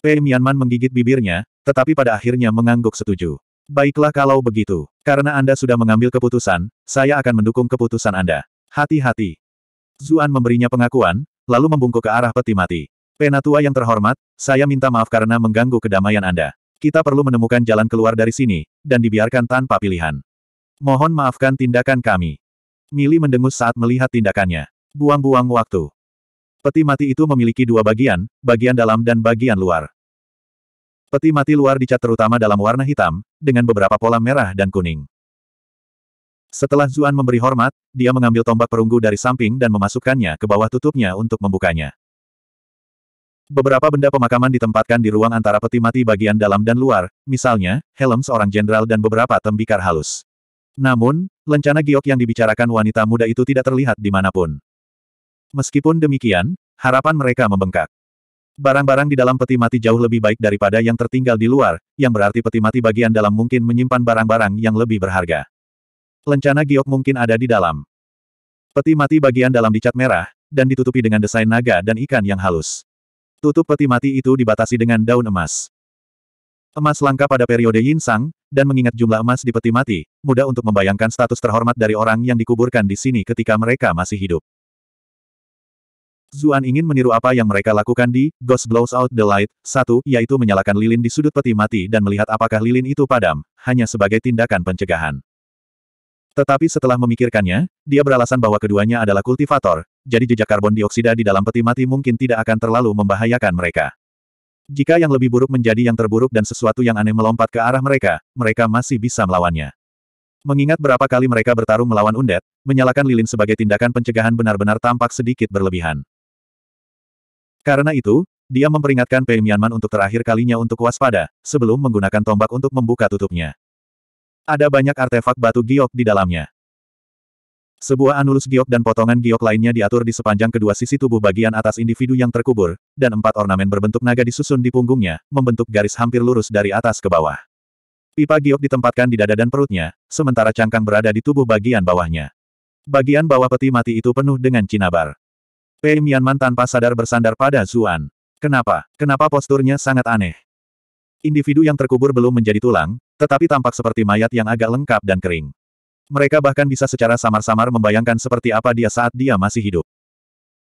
Speaker 1: Pei Mianman menggigit bibirnya, tetapi pada akhirnya mengangguk setuju. Baiklah kalau begitu, karena Anda sudah mengambil keputusan, saya akan mendukung keputusan Anda. Hati-hati. Zuan memberinya pengakuan, lalu membungkuk ke arah peti mati. Penatua yang terhormat, saya minta maaf karena mengganggu kedamaian Anda. Kita perlu menemukan jalan keluar dari sini, dan dibiarkan tanpa pilihan. Mohon maafkan tindakan kami. Mili mendengus saat melihat tindakannya. Buang-buang waktu. Peti mati itu memiliki dua bagian, bagian dalam dan bagian luar. Peti mati luar dicat terutama dalam warna hitam, dengan beberapa pola merah dan kuning. Setelah Zuan memberi hormat, dia mengambil tombak perunggu dari samping dan memasukkannya ke bawah tutupnya untuk membukanya. Beberapa benda pemakaman ditempatkan di ruang antara peti mati bagian dalam dan luar, misalnya, helm seorang jenderal dan beberapa tembikar halus. Namun, lencana giok yang dibicarakan wanita muda itu tidak terlihat di dimanapun. Meskipun demikian, harapan mereka membengkak. Barang-barang di dalam peti mati jauh lebih baik daripada yang tertinggal di luar, yang berarti peti mati bagian dalam mungkin menyimpan barang-barang yang lebih berharga. Lencana giok mungkin ada di dalam. Peti mati bagian dalam dicat merah, dan ditutupi dengan desain naga dan ikan yang halus. Tutup peti mati itu dibatasi dengan daun emas. Emas langka pada periode Yin Sang, dan mengingat jumlah emas di peti mati, mudah untuk membayangkan status terhormat dari orang yang dikuburkan di sini ketika mereka masih hidup. Zuan ingin meniru apa yang mereka lakukan di Ghost Blows Out the Light, satu, yaitu menyalakan lilin di sudut peti mati dan melihat apakah lilin itu padam, hanya sebagai tindakan pencegahan. Tetapi setelah memikirkannya, dia beralasan bahwa keduanya adalah kultivator, jadi jejak karbon dioksida di dalam peti mati mungkin tidak akan terlalu membahayakan mereka. Jika yang lebih buruk menjadi yang terburuk dan sesuatu yang aneh melompat ke arah mereka, mereka masih bisa melawannya. Mengingat berapa kali mereka bertarung melawan Undet, menyalakan lilin sebagai tindakan pencegahan benar-benar tampak sedikit berlebihan. Karena itu, dia memperingatkan Pei Mianman untuk terakhir kalinya untuk waspada, sebelum menggunakan tombak untuk membuka tutupnya. Ada banyak artefak batu giok di dalamnya. Sebuah anulus giok dan potongan giok lainnya diatur di sepanjang kedua sisi tubuh bagian atas individu yang terkubur, dan empat ornamen berbentuk naga disusun di punggungnya, membentuk garis hampir lurus dari atas ke bawah. Pipa giok ditempatkan di dada dan perutnya, sementara cangkang berada di tubuh bagian bawahnya. Bagian bawah peti mati itu penuh dengan cinabar. Pei Mianman tanpa sadar bersandar pada Zuan. Kenapa? Kenapa posturnya sangat aneh? Individu yang terkubur belum menjadi tulang, tetapi tampak seperti mayat yang agak lengkap dan kering. Mereka bahkan bisa secara samar-samar membayangkan seperti apa dia saat dia masih hidup.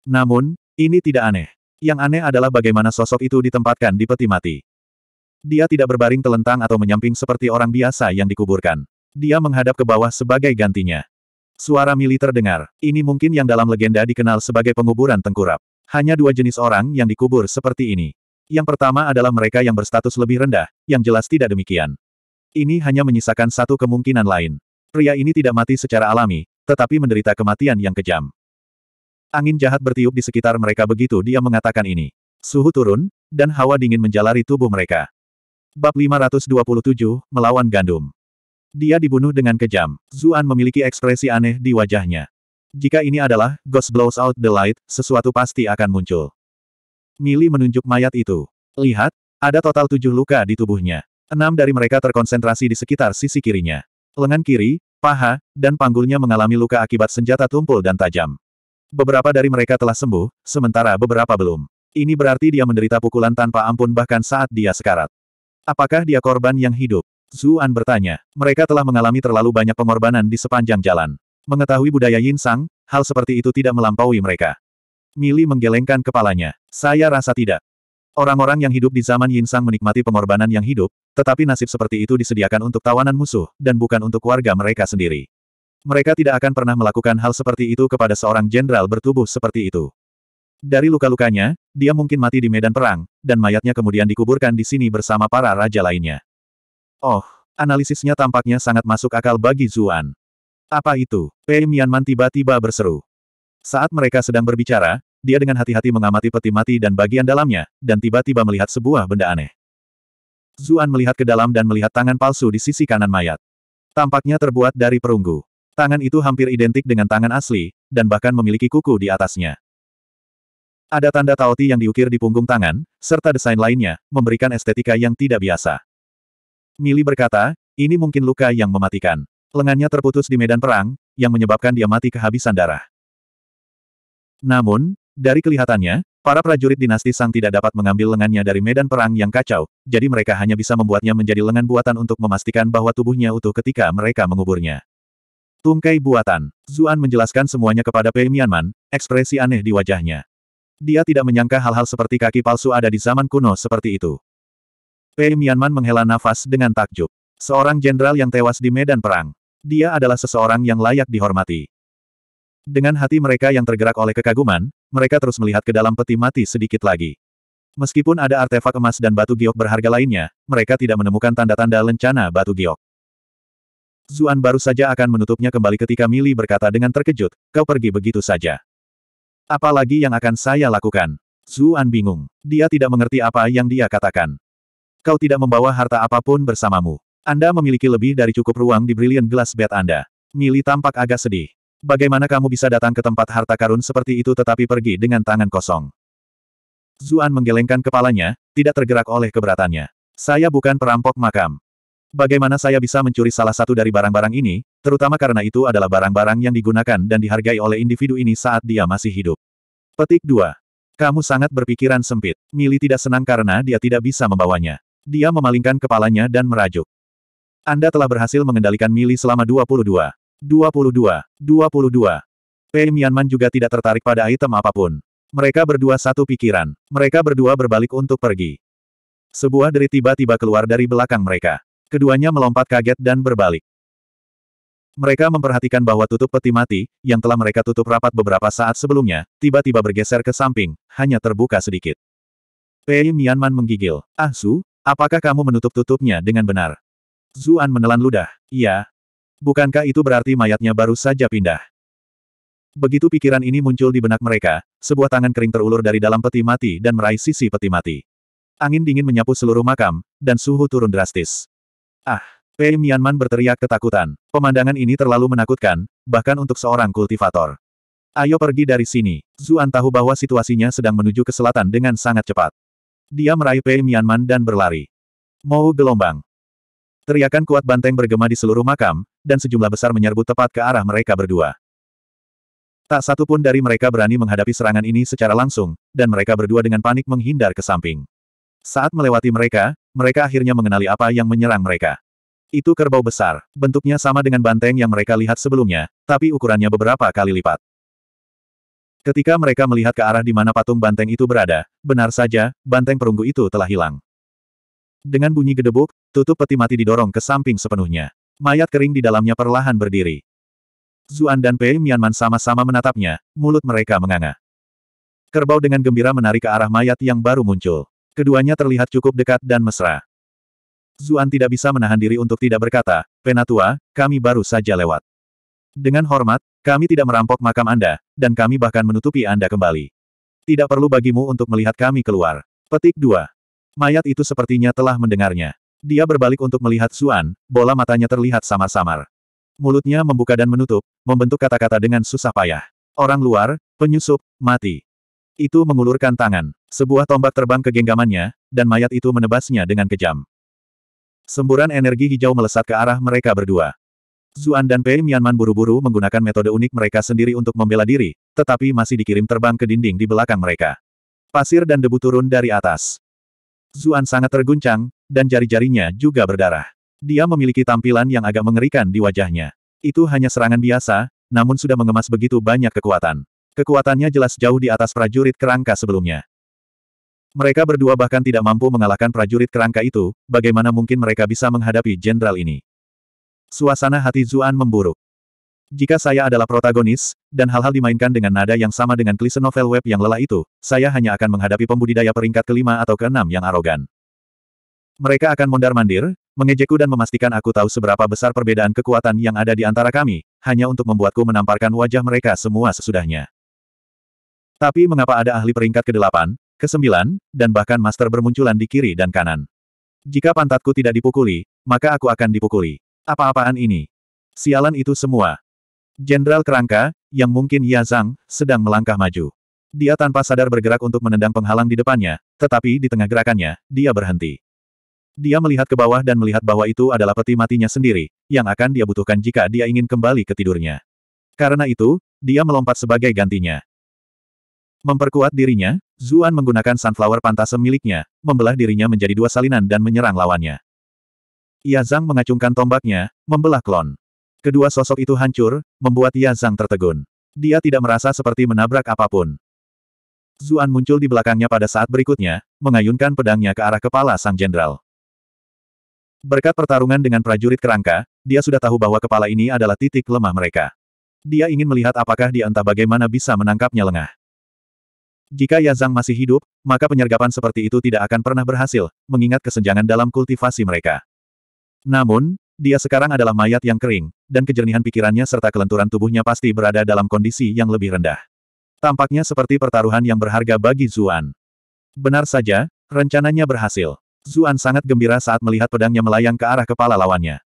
Speaker 1: Namun, ini tidak aneh. Yang aneh adalah bagaimana sosok itu ditempatkan di peti mati. Dia tidak berbaring telentang atau menyamping seperti orang biasa yang dikuburkan. Dia menghadap ke bawah sebagai gantinya. Suara militer dengar. Ini mungkin yang dalam legenda dikenal sebagai penguburan tengkurap. Hanya dua jenis orang yang dikubur seperti ini. Yang pertama adalah mereka yang berstatus lebih rendah, yang jelas tidak demikian. Ini hanya menyisakan satu kemungkinan lain. Pria ini tidak mati secara alami, tetapi menderita kematian yang kejam. Angin jahat bertiup di sekitar mereka begitu dia mengatakan ini. Suhu turun, dan hawa dingin menjalari tubuh mereka. Bab 527, Melawan Gandum. Dia dibunuh dengan kejam. Zuan memiliki ekspresi aneh di wajahnya. Jika ini adalah Ghost Blows Out the Light, sesuatu pasti akan muncul. Mili menunjuk mayat itu. Lihat, ada total tujuh luka di tubuhnya. Enam dari mereka terkonsentrasi di sekitar sisi kirinya. Lengan kiri, paha, dan panggulnya mengalami luka akibat senjata tumpul dan tajam. Beberapa dari mereka telah sembuh, sementara beberapa belum. Ini berarti dia menderita pukulan tanpa ampun bahkan saat dia sekarat. Apakah dia korban yang hidup? Zuan bertanya. Mereka telah mengalami terlalu banyak pengorbanan di sepanjang jalan. Mengetahui budaya Yin Sang, hal seperti itu tidak melampaui mereka. Mili menggelengkan kepalanya. Saya rasa tidak. Orang-orang yang hidup di zaman Yin Sang menikmati pengorbanan yang hidup, tetapi nasib seperti itu disediakan untuk tawanan musuh, dan bukan untuk warga mereka sendiri. Mereka tidak akan pernah melakukan hal seperti itu kepada seorang jenderal bertubuh seperti itu. Dari luka-lukanya, dia mungkin mati di medan perang, dan mayatnya kemudian dikuburkan di sini bersama para raja lainnya. Oh, analisisnya tampaknya sangat masuk akal bagi Zuan. Apa itu? Pei Mianman tiba-tiba berseru. Saat mereka sedang berbicara, dia dengan hati-hati mengamati peti mati dan bagian dalamnya, dan tiba-tiba melihat sebuah benda aneh. Zuan melihat ke dalam dan melihat tangan palsu di sisi kanan mayat. Tampaknya terbuat dari perunggu. Tangan itu hampir identik dengan tangan asli, dan bahkan memiliki kuku di atasnya. Ada tanda taoti yang diukir di punggung tangan, serta desain lainnya, memberikan estetika yang tidak biasa. Mili berkata, ini mungkin luka yang mematikan. Lengannya terputus di medan perang, yang menyebabkan dia mati kehabisan darah. Namun, dari kelihatannya, para prajurit dinasti Sang tidak dapat mengambil lengannya dari medan perang yang kacau, jadi mereka hanya bisa membuatnya menjadi lengan buatan untuk memastikan bahwa tubuhnya utuh ketika mereka menguburnya. Tungkai buatan. Zuan menjelaskan semuanya kepada Pei Mianman, ekspresi aneh di wajahnya. Dia tidak menyangka hal-hal seperti kaki palsu ada di zaman kuno seperti itu. Pei Mianman menghela nafas dengan takjub. Seorang jenderal yang tewas di medan perang. Dia adalah seseorang yang layak dihormati. Dengan hati mereka yang tergerak oleh kekaguman, mereka terus melihat ke dalam peti mati sedikit lagi. Meskipun ada artefak emas dan batu giok berharga lainnya, mereka tidak menemukan tanda-tanda lencana batu giok. Zuan baru saja akan menutupnya kembali ketika Mili berkata dengan terkejut, kau pergi begitu saja. Apalagi yang akan saya lakukan? Zuan bingung. Dia tidak mengerti apa yang dia katakan. Kau tidak membawa harta apapun bersamamu. Anda memiliki lebih dari cukup ruang di Brilliant Glass Bed Anda. Mili tampak agak sedih bagaimana kamu bisa datang ke tempat harta karun seperti itu tetapi pergi dengan tangan kosong? Zuan menggelengkan kepalanya, tidak tergerak oleh keberatannya. Saya bukan perampok makam. Bagaimana saya bisa mencuri salah satu dari barang-barang ini, terutama karena itu adalah barang-barang yang digunakan dan dihargai oleh individu ini saat dia masih hidup. Petik 2. Kamu sangat berpikiran sempit. Mili tidak senang karena dia tidak bisa membawanya. Dia memalingkan kepalanya dan merajuk. Anda telah berhasil mengendalikan Mili selama 22 22. 22. Pei Mianman juga tidak tertarik pada item apapun. Mereka berdua satu pikiran. Mereka berdua berbalik untuk pergi. Sebuah deri tiba-tiba keluar dari belakang mereka. Keduanya melompat kaget dan berbalik. Mereka memperhatikan bahwa tutup peti mati, yang telah mereka tutup rapat beberapa saat sebelumnya, tiba-tiba bergeser ke samping, hanya terbuka sedikit. Pei eh, Mianman menggigil. Ah Su, apakah kamu menutup tutupnya dengan benar? Zuan menelan ludah. Iya, Bukankah itu berarti mayatnya baru saja pindah? Begitu pikiran ini muncul di benak mereka, sebuah tangan kering terulur dari dalam peti mati dan meraih sisi peti mati. Angin dingin menyapu seluruh makam, dan suhu turun drastis. Ah! Pei Mianman berteriak ketakutan. Pemandangan ini terlalu menakutkan, bahkan untuk seorang kultivator. Ayo pergi dari sini. Zuan tahu bahwa situasinya sedang menuju ke selatan dengan sangat cepat. Dia meraih Pei Mianman dan berlari. Mau gelombang. Teriakan kuat banteng bergema di seluruh makam, dan sejumlah besar menyerbu tepat ke arah mereka berdua. Tak satu pun dari mereka berani menghadapi serangan ini secara langsung, dan mereka berdua dengan panik menghindar ke samping. Saat melewati mereka, mereka akhirnya mengenali apa yang menyerang mereka. Itu kerbau besar, bentuknya sama dengan banteng yang mereka lihat sebelumnya, tapi ukurannya beberapa kali lipat. Ketika mereka melihat ke arah di mana patung banteng itu berada, benar saja, banteng perunggu itu telah hilang. Dengan bunyi gedebuk, tutup peti mati didorong ke samping sepenuhnya. Mayat kering di dalamnya perlahan berdiri. Zuan dan Pei Mianman sama-sama menatapnya, mulut mereka menganga. Kerbau dengan gembira menarik ke arah mayat yang baru muncul. Keduanya terlihat cukup dekat dan mesra. Zuan tidak bisa menahan diri untuk tidak berkata, Penatua, kami baru saja lewat. Dengan hormat, kami tidak merampok makam Anda, dan kami bahkan menutupi Anda kembali. Tidak perlu bagimu untuk melihat kami keluar. Petik 2. Mayat itu sepertinya telah mendengarnya. Dia berbalik untuk melihat Xuan, bola matanya terlihat samar-samar. Mulutnya membuka dan menutup, membentuk kata-kata dengan susah payah. Orang luar, penyusup, mati. Itu mengulurkan tangan. Sebuah tombak terbang ke genggamannya, dan mayat itu menebasnya dengan kejam. Semburan energi hijau melesat ke arah mereka berdua. Zuan dan Pei Mianman buru-buru menggunakan metode unik mereka sendiri untuk membela diri, tetapi masih dikirim terbang ke dinding di belakang mereka. Pasir dan debu turun dari atas. Zuan sangat terguncang, dan jari-jarinya juga berdarah. Dia memiliki tampilan yang agak mengerikan di wajahnya. Itu hanya serangan biasa, namun sudah mengemas begitu banyak kekuatan. Kekuatannya jelas jauh di atas prajurit kerangka sebelumnya. Mereka berdua bahkan tidak mampu mengalahkan prajurit kerangka itu, bagaimana mungkin mereka bisa menghadapi jenderal ini. Suasana hati Zuan memburuk. Jika saya adalah protagonis, dan hal-hal dimainkan dengan nada yang sama dengan klise novel web yang lelah itu, saya hanya akan menghadapi pembudidaya peringkat kelima atau keenam yang arogan. Mereka akan mondar-mandir, mengejekku dan memastikan aku tahu seberapa besar perbedaan kekuatan yang ada di antara kami, hanya untuk membuatku menamparkan wajah mereka semua sesudahnya. Tapi mengapa ada ahli peringkat ke-8, ke-9, dan bahkan master bermunculan di kiri dan kanan? Jika pantatku tidak dipukuli, maka aku akan dipukuli. Apa-apaan ini? Sialan itu semua. Jenderal Kerangka, yang mungkin Yazang, sedang melangkah maju. Dia tanpa sadar bergerak untuk menendang penghalang di depannya, tetapi di tengah gerakannya, dia berhenti. Dia melihat ke bawah dan melihat bahwa itu adalah peti matinya sendiri, yang akan dia butuhkan jika dia ingin kembali ke tidurnya. Karena itu, dia melompat sebagai gantinya. Memperkuat dirinya, Zuan menggunakan sunflower pantas miliknya, membelah dirinya menjadi dua salinan dan menyerang lawannya. Yazang mengacungkan tombaknya, membelah klon. Kedua sosok itu hancur, membuat Yazang tertegun. Dia tidak merasa seperti menabrak apapun. Zuan muncul di belakangnya pada saat berikutnya, mengayunkan pedangnya ke arah kepala sang jenderal. Berkat pertarungan dengan prajurit kerangka, dia sudah tahu bahwa kepala ini adalah titik lemah mereka. Dia ingin melihat apakah dia entah bagaimana bisa menangkapnya lengah. Jika Yazang masih hidup, maka penyergapan seperti itu tidak akan pernah berhasil, mengingat kesenjangan dalam kultivasi mereka. Namun, dia sekarang adalah mayat yang kering, dan kejernihan pikirannya serta kelenturan tubuhnya pasti berada dalam kondisi yang lebih rendah. Tampaknya seperti pertaruhan yang berharga bagi Zuan. Benar saja, rencananya berhasil. Zuan sangat gembira saat melihat pedangnya melayang ke arah kepala lawannya.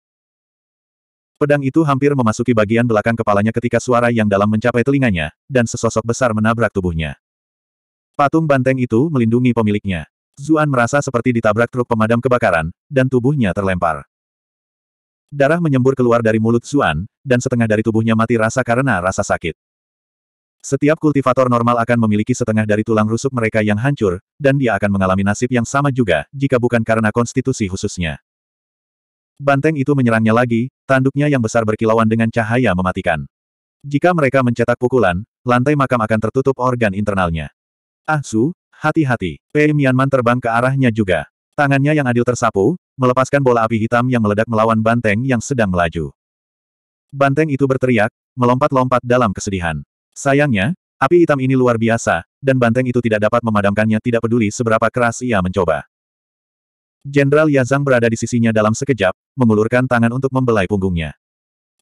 Speaker 1: Pedang itu hampir memasuki bagian belakang kepalanya ketika suara yang dalam mencapai telinganya, dan sesosok besar menabrak tubuhnya. Patung banteng itu melindungi pemiliknya. Zuan merasa seperti ditabrak truk pemadam kebakaran, dan tubuhnya terlempar. Darah menyembur keluar dari mulut Zuan, dan setengah dari tubuhnya mati rasa karena rasa sakit. Setiap kultivator normal akan memiliki setengah dari tulang rusuk mereka yang hancur, dan dia akan mengalami nasib yang sama juga, jika bukan karena konstitusi khususnya. Banteng itu menyerangnya lagi, tanduknya yang besar berkilauan dengan cahaya mematikan. Jika mereka mencetak pukulan, lantai makam akan tertutup organ internalnya. Ah Su, hati-hati. Pei Mianman terbang ke arahnya juga. Tangannya yang adil tersapu, melepaskan bola api hitam yang meledak melawan banteng yang sedang melaju. Banteng itu berteriak, melompat-lompat dalam kesedihan. Sayangnya, api hitam ini luar biasa, dan banteng itu tidak dapat memadamkannya tidak peduli seberapa keras ia mencoba. Jenderal Yazang berada di sisinya dalam sekejap, mengulurkan tangan untuk membelai punggungnya.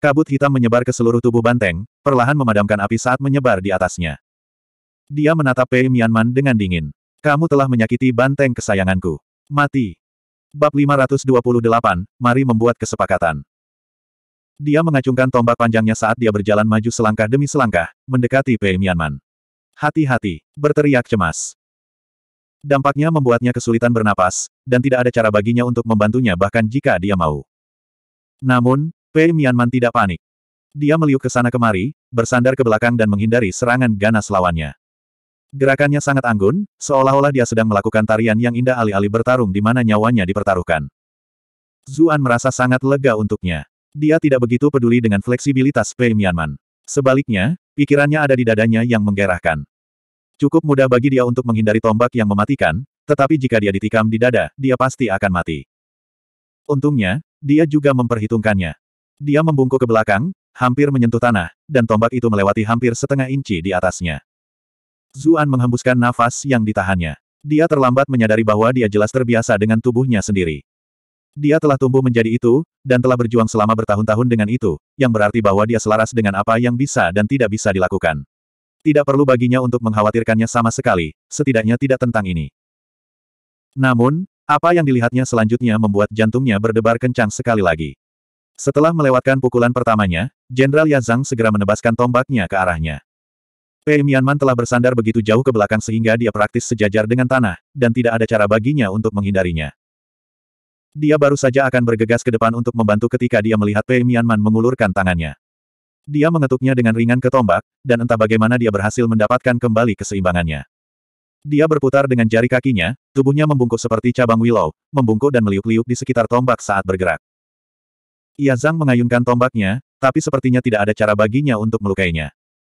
Speaker 1: Kabut hitam menyebar ke seluruh tubuh banteng, perlahan memadamkan api saat menyebar di atasnya. Dia menatap Pei Mianman dengan dingin. Kamu telah menyakiti banteng kesayanganku. Mati. Bab 528, mari membuat kesepakatan. Dia mengacungkan tombak panjangnya saat dia berjalan maju selangkah demi selangkah, mendekati Pei Mianman. Hati-hati, berteriak cemas. Dampaknya membuatnya kesulitan bernapas, dan tidak ada cara baginya untuk membantunya bahkan jika dia mau. Namun, Pei Mianman tidak panik. Dia meliuk ke sana kemari, bersandar ke belakang dan menghindari serangan ganas lawannya. Gerakannya sangat anggun, seolah-olah dia sedang melakukan tarian yang indah alih-alih bertarung di mana nyawanya dipertaruhkan. Zuan merasa sangat lega untuknya. Dia tidak begitu peduli dengan fleksibilitas Pei Mianman. Sebaliknya, pikirannya ada di dadanya yang menggerahkan. Cukup mudah bagi dia untuk menghindari tombak yang mematikan, tetapi jika dia ditikam di dada, dia pasti akan mati. Untungnya, dia juga memperhitungkannya. Dia membungkuk ke belakang, hampir menyentuh tanah, dan tombak itu melewati hampir setengah inci di atasnya. Zuan menghembuskan nafas yang ditahannya. Dia terlambat menyadari bahwa dia jelas terbiasa dengan tubuhnya sendiri. Dia telah tumbuh menjadi itu, dan telah berjuang selama bertahun-tahun dengan itu, yang berarti bahwa dia selaras dengan apa yang bisa dan tidak bisa dilakukan. Tidak perlu baginya untuk mengkhawatirkannya sama sekali, setidaknya tidak tentang ini. Namun, apa yang dilihatnya selanjutnya membuat jantungnya berdebar kencang sekali lagi. Setelah melewatkan pukulan pertamanya, Jenderal Yazang segera menebaskan tombaknya ke arahnya. Pei Mianman telah bersandar begitu jauh ke belakang sehingga dia praktis sejajar dengan tanah, dan tidak ada cara baginya untuk menghindarinya. Dia baru saja akan bergegas ke depan untuk membantu ketika dia melihat Pei Mianman mengulurkan tangannya. Dia mengetuknya dengan ringan ke tombak, dan entah bagaimana dia berhasil mendapatkan kembali keseimbangannya. Dia berputar dengan jari kakinya, tubuhnya membungkuk seperti cabang willow, membungkuk dan meliuk-liuk di sekitar tombak saat bergerak. Ia Zhang mengayunkan tombaknya, tapi sepertinya tidak ada cara baginya untuk melukainya.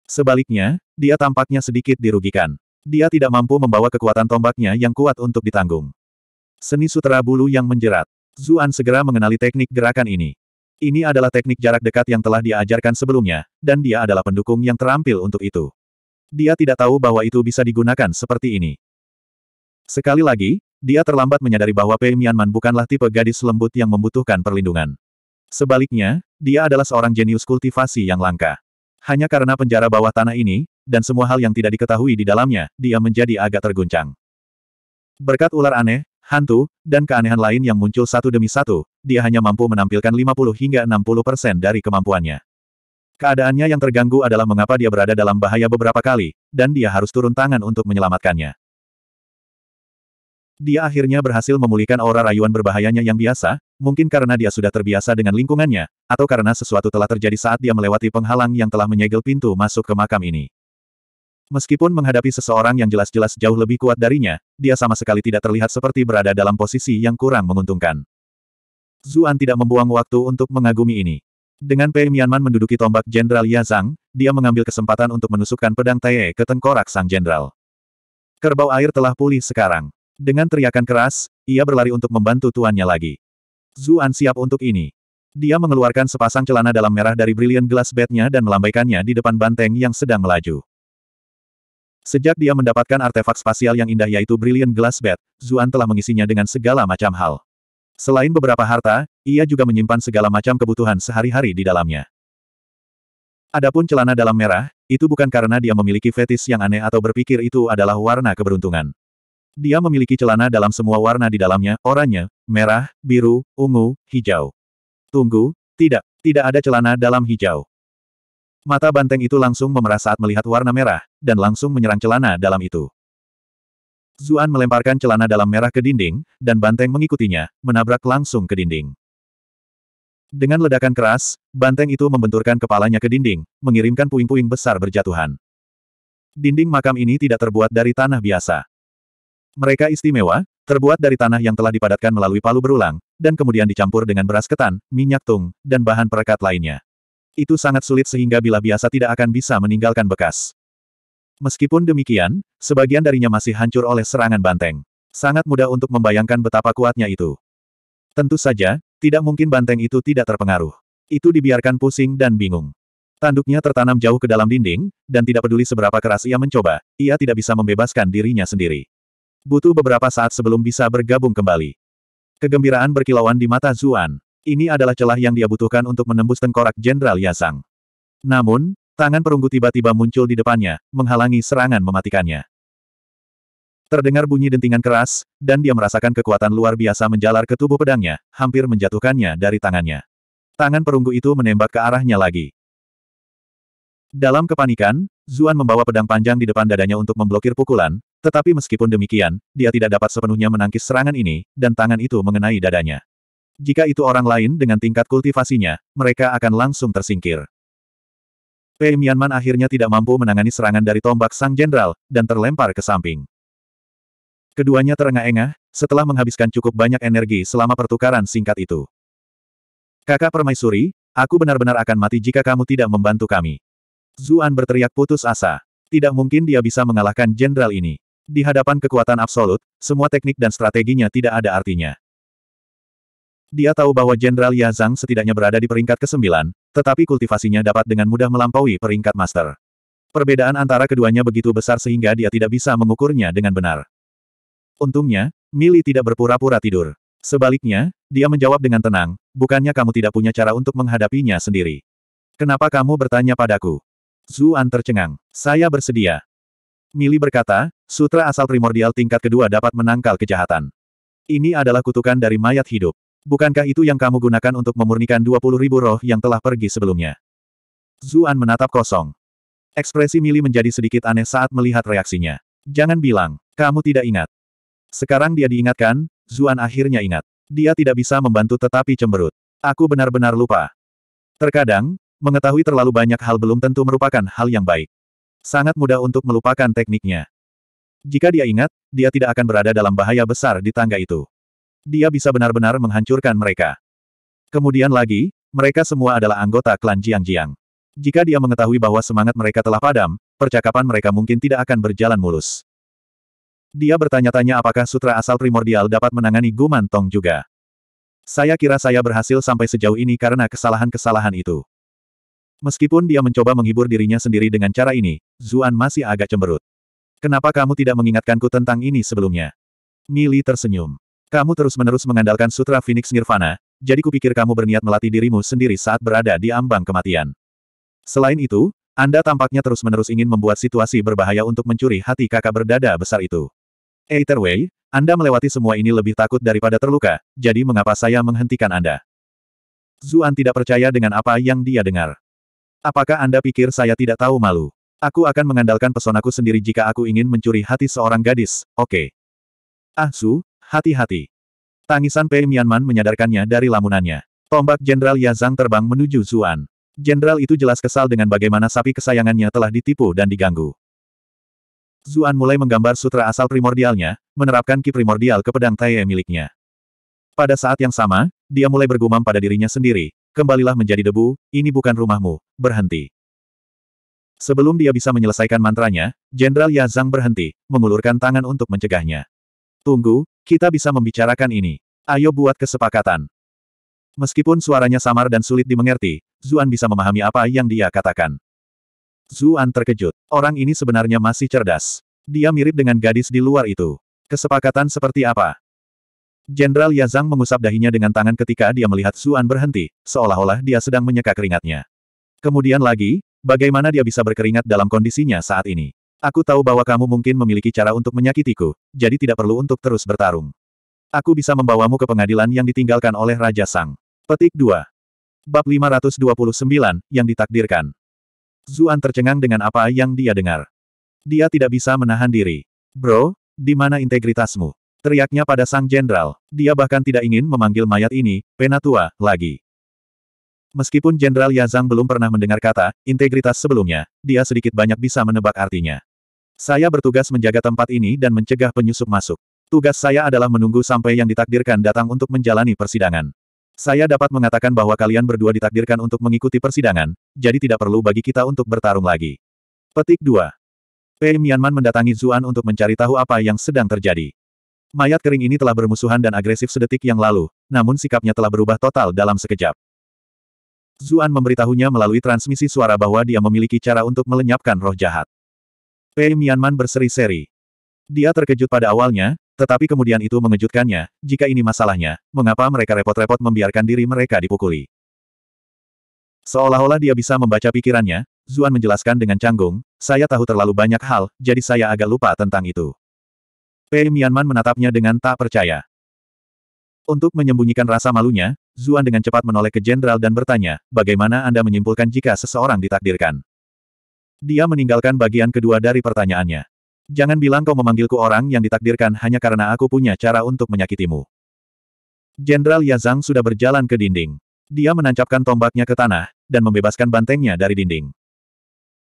Speaker 1: Sebaliknya, dia tampaknya sedikit dirugikan. Dia tidak mampu membawa kekuatan tombaknya yang kuat untuk ditanggung. Seni sutera bulu yang menjerat. Zuan segera mengenali teknik gerakan ini. Ini adalah teknik jarak dekat yang telah diajarkan sebelumnya, dan dia adalah pendukung yang terampil untuk itu. Dia tidak tahu bahwa itu bisa digunakan seperti ini. Sekali lagi, dia terlambat menyadari bahwa Pei Mianman bukanlah tipe gadis lembut yang membutuhkan perlindungan. Sebaliknya, dia adalah seorang jenius kultivasi yang langka. Hanya karena penjara bawah tanah ini, dan semua hal yang tidak diketahui di dalamnya, dia menjadi agak terguncang. Berkat ular aneh, hantu, dan keanehan lain yang muncul satu demi satu, dia hanya mampu menampilkan 50 hingga 60 persen dari kemampuannya. Keadaannya yang terganggu adalah mengapa dia berada dalam bahaya beberapa kali, dan dia harus turun tangan untuk menyelamatkannya. Dia akhirnya berhasil memulihkan aura rayuan berbahayanya yang biasa, mungkin karena dia sudah terbiasa dengan lingkungannya, atau karena sesuatu telah terjadi saat dia melewati penghalang yang telah menyegel pintu masuk ke makam ini. Meskipun menghadapi seseorang yang jelas-jelas jauh lebih kuat darinya, dia sama sekali tidak terlihat seperti berada dalam posisi yang kurang menguntungkan. Zuan tidak membuang waktu untuk mengagumi ini. Dengan Pei Mianman menduduki tombak Jenderal Yazang, dia mengambil kesempatan untuk menusukkan pedang Tae ke tengkorak sang jenderal. Kerbau air telah pulih sekarang. Dengan teriakan keras, ia berlari untuk membantu tuannya lagi. Zuan siap untuk ini. Dia mengeluarkan sepasang celana dalam merah dari Brilliant Glass Bednya dan melambaikannya di depan banteng yang sedang melaju. Sejak dia mendapatkan artefak spasial yang indah yaitu Brilliant Glass Bed, Zuan telah mengisinya dengan segala macam hal. Selain beberapa harta, ia juga menyimpan segala macam kebutuhan sehari-hari di dalamnya. Adapun celana dalam merah, itu bukan karena dia memiliki fetis yang aneh atau berpikir itu adalah warna keberuntungan. Dia memiliki celana dalam semua warna di dalamnya, oranye, merah, biru, ungu, hijau. Tunggu, tidak, tidak ada celana dalam hijau. Mata banteng itu langsung memerah saat melihat warna merah, dan langsung menyerang celana dalam itu. Zuan melemparkan celana dalam merah ke dinding, dan banteng mengikutinya, menabrak langsung ke dinding. Dengan ledakan keras, banteng itu membenturkan kepalanya ke dinding, mengirimkan puing-puing besar berjatuhan. Dinding makam ini tidak terbuat dari tanah biasa. Mereka istimewa, terbuat dari tanah yang telah dipadatkan melalui palu berulang, dan kemudian dicampur dengan beras ketan, minyak tung, dan bahan perekat lainnya. Itu sangat sulit sehingga bila biasa tidak akan bisa meninggalkan bekas. Meskipun demikian, sebagian darinya masih hancur oleh serangan banteng. Sangat mudah untuk membayangkan betapa kuatnya itu. Tentu saja, tidak mungkin banteng itu tidak terpengaruh. Itu dibiarkan pusing dan bingung. Tanduknya tertanam jauh ke dalam dinding, dan tidak peduli seberapa keras ia mencoba, ia tidak bisa membebaskan dirinya sendiri. Butuh beberapa saat sebelum bisa bergabung kembali. Kegembiraan berkilauan di mata Zuan. Ini adalah celah yang dia butuhkan untuk menembus tengkorak Jenderal Yasang. Namun, tangan perunggu tiba-tiba muncul di depannya, menghalangi serangan mematikannya. Terdengar bunyi dentingan keras, dan dia merasakan kekuatan luar biasa menjalar ke tubuh pedangnya, hampir menjatuhkannya dari tangannya. Tangan perunggu itu menembak ke arahnya lagi. Dalam kepanikan, Zuan membawa pedang panjang di depan dadanya untuk memblokir pukulan, tetapi meskipun demikian, dia tidak dapat sepenuhnya menangkis serangan ini, dan tangan itu mengenai dadanya. Jika itu orang lain dengan tingkat kultivasinya, mereka akan langsung tersingkir. Pei Mianman akhirnya tidak mampu menangani serangan dari tombak sang jenderal, dan terlempar ke samping. Keduanya terengah-engah, setelah menghabiskan cukup banyak energi selama pertukaran singkat itu. Kakak permaisuri, aku benar-benar akan mati jika kamu tidak membantu kami. Zuan berteriak putus asa. Tidak mungkin dia bisa mengalahkan jenderal ini. Di hadapan kekuatan absolut, semua teknik dan strateginya tidak ada artinya. Dia tahu bahwa Jenderal Yazang setidaknya berada di peringkat ke-9, tetapi kultivasinya dapat dengan mudah melampaui peringkat master. Perbedaan antara keduanya begitu besar sehingga dia tidak bisa mengukurnya dengan benar. Untungnya, Mili tidak berpura-pura tidur. Sebaliknya, dia menjawab dengan tenang, bukannya kamu tidak punya cara untuk menghadapinya sendiri. Kenapa kamu bertanya padaku? Zuan tercengang. Saya bersedia. Mili berkata, sutra asal primordial tingkat kedua dapat menangkal kejahatan. Ini adalah kutukan dari mayat hidup. Bukankah itu yang kamu gunakan untuk memurnikan 20 ribu roh yang telah pergi sebelumnya? Zuan menatap kosong. Ekspresi Mili menjadi sedikit aneh saat melihat reaksinya. Jangan bilang, kamu tidak ingat. Sekarang dia diingatkan, Zuan akhirnya ingat. Dia tidak bisa membantu tetapi cemberut. Aku benar-benar lupa. Terkadang, mengetahui terlalu banyak hal belum tentu merupakan hal yang baik. Sangat mudah untuk melupakan tekniknya. Jika dia ingat, dia tidak akan berada dalam bahaya besar di tangga itu dia bisa benar-benar menghancurkan mereka. Kemudian lagi, mereka semua adalah anggota klan Jiang-Jiang. Jika dia mengetahui bahwa semangat mereka telah padam, percakapan mereka mungkin tidak akan berjalan mulus. Dia bertanya-tanya apakah sutra asal primordial dapat menangani Guman Tong juga. Saya kira saya berhasil sampai sejauh ini karena kesalahan-kesalahan itu. Meskipun dia mencoba menghibur dirinya sendiri dengan cara ini, Zuan masih agak cemberut. Kenapa kamu tidak mengingatkanku tentang ini sebelumnya? Mili tersenyum. Kamu terus-menerus mengandalkan Sutra Phoenix Nirvana, jadi kupikir kamu berniat melatih dirimu sendiri saat berada di ambang kematian. Selain itu, Anda tampaknya terus-menerus ingin membuat situasi berbahaya untuk mencuri hati kakak berdada besar itu. Either way, Anda melewati semua ini lebih takut daripada terluka, jadi mengapa saya menghentikan Anda? Zuan tidak percaya dengan apa yang dia dengar. Apakah Anda pikir saya tidak tahu malu? Aku akan mengandalkan pesonaku sendiri jika aku ingin mencuri hati seorang gadis, oke. Okay. Ah Su, Hati-hati. Tangisan Pei Mianman menyadarkannya dari lamunannya. Tombak Jenderal Yazang terbang menuju Zuan. Jenderal itu jelas kesal dengan bagaimana sapi kesayangannya telah ditipu dan diganggu. Zuan mulai menggambar sutra asal primordialnya, menerapkan ki primordial ke pedang Tae miliknya. Pada saat yang sama, dia mulai bergumam pada dirinya sendiri, kembalilah menjadi debu, ini bukan rumahmu, berhenti. Sebelum dia bisa menyelesaikan mantranya, Jenderal Yazang berhenti, mengulurkan tangan untuk mencegahnya. Tunggu, kita bisa membicarakan ini. Ayo buat kesepakatan. Meskipun suaranya samar dan sulit dimengerti, Zuan bisa memahami apa yang dia katakan. Zuan terkejut. Orang ini sebenarnya masih cerdas. Dia mirip dengan gadis di luar itu. Kesepakatan seperti apa? Jenderal Yazang mengusap dahinya dengan tangan ketika dia melihat Zuan berhenti, seolah-olah dia sedang menyeka keringatnya. Kemudian lagi, bagaimana dia bisa berkeringat dalam kondisinya saat ini? Aku tahu bahwa kamu mungkin memiliki cara untuk menyakitiku, jadi tidak perlu untuk terus bertarung. Aku bisa membawamu ke pengadilan yang ditinggalkan oleh Raja Sang. Petik 2. Bab 529, yang ditakdirkan. Zuan tercengang dengan apa yang dia dengar. Dia tidak bisa menahan diri. Bro, di mana integritasmu? Teriaknya pada sang jenderal. Dia bahkan tidak ingin memanggil mayat ini, penatua, lagi. Meskipun Jenderal Yazang belum pernah mendengar kata integritas sebelumnya, dia sedikit banyak bisa menebak artinya. Saya bertugas menjaga tempat ini dan mencegah penyusup masuk. Tugas saya adalah menunggu sampai yang ditakdirkan datang untuk menjalani persidangan. Saya dapat mengatakan bahwa kalian berdua ditakdirkan untuk mengikuti persidangan, jadi tidak perlu bagi kita untuk bertarung lagi. Petik 2. Pei Mianman mendatangi Zuan untuk mencari tahu apa yang sedang terjadi. Mayat kering ini telah bermusuhan dan agresif sedetik yang lalu, namun sikapnya telah berubah total dalam sekejap. Zuan memberitahunya melalui transmisi suara bahwa dia memiliki cara untuk melenyapkan roh jahat. P. Mianman berseri-seri. Dia terkejut pada awalnya, tetapi kemudian itu mengejutkannya, jika ini masalahnya, mengapa mereka repot-repot membiarkan diri mereka dipukuli. Seolah-olah dia bisa membaca pikirannya, Zuan menjelaskan dengan canggung, saya tahu terlalu banyak hal, jadi saya agak lupa tentang itu. P. Mianman menatapnya dengan tak percaya. Untuk menyembunyikan rasa malunya, Zuan dengan cepat menoleh ke jenderal dan bertanya, bagaimana Anda menyimpulkan jika seseorang ditakdirkan? Dia meninggalkan bagian kedua dari pertanyaannya. Jangan bilang kau memanggilku orang yang ditakdirkan hanya karena aku punya cara untuk menyakitimu. Jenderal Yazang sudah berjalan ke dinding. Dia menancapkan tombaknya ke tanah, dan membebaskan bantengnya dari dinding.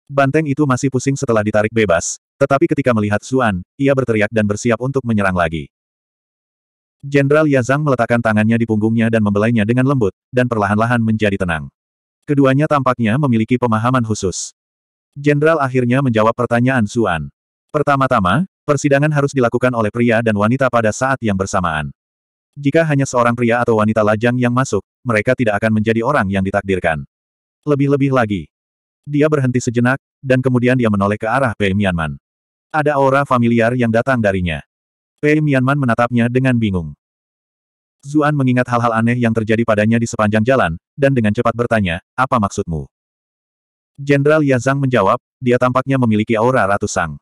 Speaker 1: Banteng itu masih pusing setelah ditarik bebas, tetapi ketika melihat Zuan, ia berteriak dan bersiap untuk menyerang lagi. Jenderal Yazang meletakkan tangannya di punggungnya dan membelainya dengan lembut, dan perlahan-lahan menjadi tenang. Keduanya tampaknya memiliki pemahaman khusus. Jenderal akhirnya menjawab pertanyaan Suan. Pertama-tama, persidangan harus dilakukan oleh pria dan wanita pada saat yang bersamaan. Jika hanya seorang pria atau wanita lajang yang masuk, mereka tidak akan menjadi orang yang ditakdirkan. Lebih-lebih lagi. Dia berhenti sejenak, dan kemudian dia menoleh ke arah Pei Mianman. Ada aura familiar yang datang darinya. Pei Mianman menatapnya dengan bingung. Zuan mengingat hal-hal aneh yang terjadi padanya di sepanjang jalan, dan dengan cepat bertanya, apa maksudmu? Jenderal Yazang menjawab, dia tampaknya memiliki aura Ratu Sang.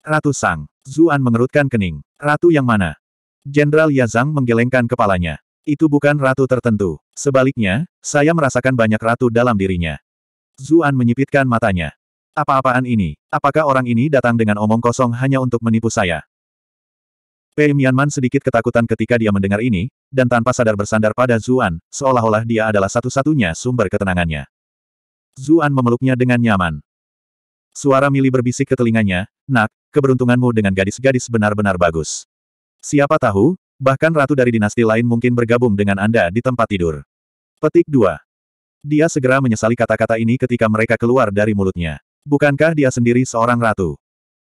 Speaker 1: Ratu Sang, Zuan mengerutkan kening. Ratu yang mana? Jenderal Yazang menggelengkan kepalanya. Itu bukan ratu tertentu. Sebaliknya, saya merasakan banyak ratu dalam dirinya. Zuan menyipitkan matanya. Apa-apaan ini? Apakah orang ini datang dengan omong kosong hanya untuk menipu saya? Pei Mianman sedikit ketakutan ketika dia mendengar ini, dan tanpa sadar bersandar pada Zuan, seolah-olah dia adalah satu-satunya sumber ketenangannya. Zuan memeluknya dengan nyaman. Suara Mili berbisik ke telinganya, Nak, keberuntunganmu dengan gadis-gadis benar-benar bagus. Siapa tahu, bahkan ratu dari dinasti lain mungkin bergabung dengan Anda di tempat tidur. Petik 2. Dia segera menyesali kata-kata ini ketika mereka keluar dari mulutnya. Bukankah dia sendiri seorang ratu?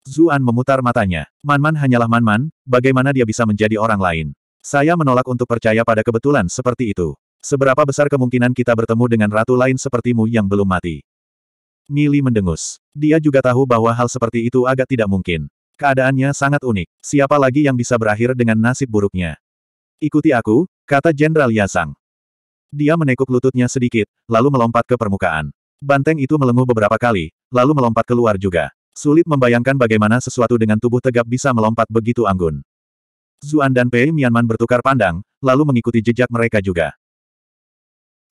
Speaker 1: Zuan memutar matanya. Manman hanyalah Manman, bagaimana dia bisa menjadi orang lain? Saya menolak untuk percaya pada kebetulan seperti itu. Seberapa besar kemungkinan kita bertemu dengan ratu lain sepertimu yang belum mati? Mili mendengus. Dia juga tahu bahwa hal seperti itu agak tidak mungkin. Keadaannya sangat unik. Siapa lagi yang bisa berakhir dengan nasib buruknya? Ikuti aku, kata Jenderal Yasang. Dia menekuk lututnya sedikit, lalu melompat ke permukaan. Banteng itu melenguh beberapa kali, lalu melompat keluar juga. Sulit membayangkan bagaimana sesuatu dengan tubuh tegap bisa melompat begitu anggun. Zuan dan Pei Mianman bertukar pandang, lalu mengikuti jejak mereka juga.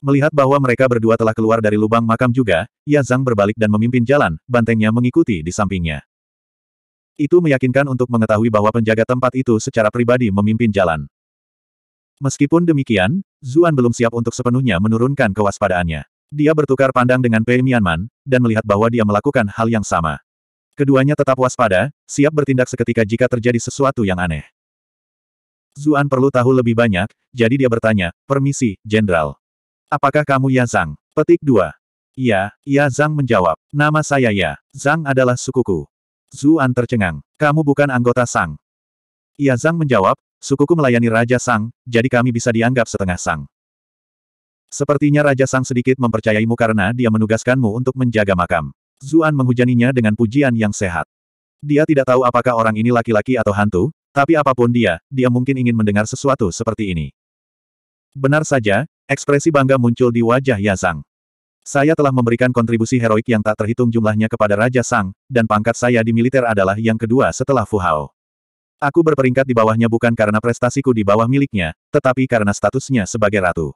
Speaker 1: Melihat bahwa mereka berdua telah keluar dari lubang makam juga, Yazang berbalik dan memimpin jalan, bantengnya mengikuti di sampingnya. Itu meyakinkan untuk mengetahui bahwa penjaga tempat itu secara pribadi memimpin jalan. Meskipun demikian, Zuan belum siap untuk sepenuhnya menurunkan kewaspadaannya. Dia bertukar pandang dengan Pei Mianman, dan melihat bahwa dia melakukan hal yang sama. Keduanya tetap waspada, siap bertindak seketika jika terjadi sesuatu yang aneh. Zuan perlu tahu lebih banyak, jadi dia bertanya, permisi, Jenderal. Apakah kamu Ya Zhang? Petik 2. Iya, Ya Zhang menjawab. Nama saya Ya. Zhang adalah sukuku. Zuan tercengang. Kamu bukan anggota Sang. Ya Zhang menjawab, sukuku melayani Raja Sang, jadi kami bisa dianggap setengah Sang. Sepertinya Raja Sang sedikit mempercayaimu karena dia menugaskanmu untuk menjaga makam. Zuan menghujaninya dengan pujian yang sehat. Dia tidak tahu apakah orang ini laki-laki atau hantu, tapi apapun dia, dia mungkin ingin mendengar sesuatu seperti ini. Benar saja, Ekspresi bangga muncul di wajah Yazang. Saya telah memberikan kontribusi heroik yang tak terhitung jumlahnya kepada Raja Sang, dan pangkat saya di militer adalah yang kedua setelah Fu Hao. Aku berperingkat di bawahnya bukan karena prestasiku di bawah miliknya, tetapi karena statusnya sebagai ratu.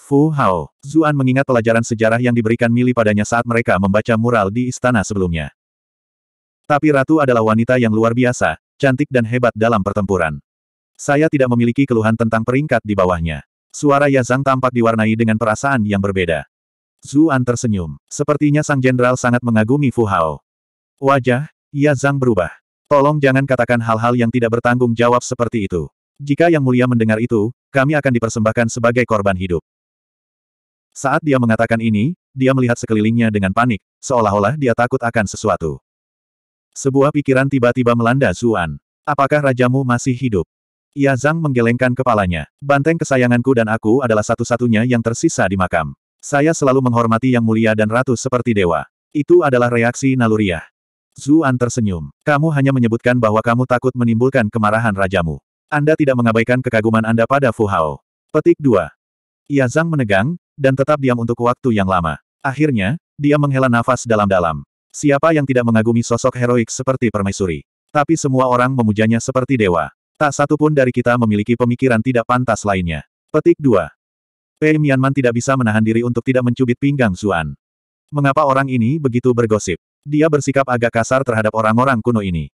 Speaker 1: Fu Hao, Zuan mengingat pelajaran sejarah yang diberikan Mili padanya saat mereka membaca mural di istana sebelumnya. Tapi ratu adalah wanita yang luar biasa, cantik dan hebat dalam pertempuran. Saya tidak memiliki keluhan tentang peringkat di bawahnya. Suara Yazang tampak diwarnai dengan perasaan yang berbeda. Zuan tersenyum. Sepertinya sang jenderal sangat mengagumi Fu Hao. Wajah, Yazang berubah. Tolong jangan katakan hal-hal yang tidak bertanggung jawab seperti itu. Jika Yang Mulia mendengar itu, kami akan dipersembahkan sebagai korban hidup. Saat dia mengatakan ini, dia melihat sekelilingnya dengan panik, seolah-olah dia takut akan sesuatu. Sebuah pikiran tiba-tiba melanda Zuan. Apakah rajamu masih hidup? Ia Zhang menggelengkan kepalanya. Banteng kesayanganku dan aku adalah satu-satunya yang tersisa di makam. Saya selalu menghormati yang mulia dan ratu seperti dewa. Itu adalah reaksi naluriah. Zuan tersenyum. Kamu hanya menyebutkan bahwa kamu takut menimbulkan kemarahan rajamu. Anda tidak mengabaikan kekaguman Anda pada Fu Hao. Petik 2. Ia Zhang menegang, dan tetap diam untuk waktu yang lama. Akhirnya, dia menghela nafas dalam-dalam. Siapa yang tidak mengagumi sosok heroik seperti Permaisuri? Tapi semua orang memujanya seperti dewa. Tak satu pun dari kita memiliki pemikiran tidak pantas lainnya. Petik 2. Pei Mianman tidak bisa menahan diri untuk tidak mencubit pinggang Zuan. Mengapa orang ini begitu bergosip? Dia bersikap agak kasar terhadap orang-orang kuno ini.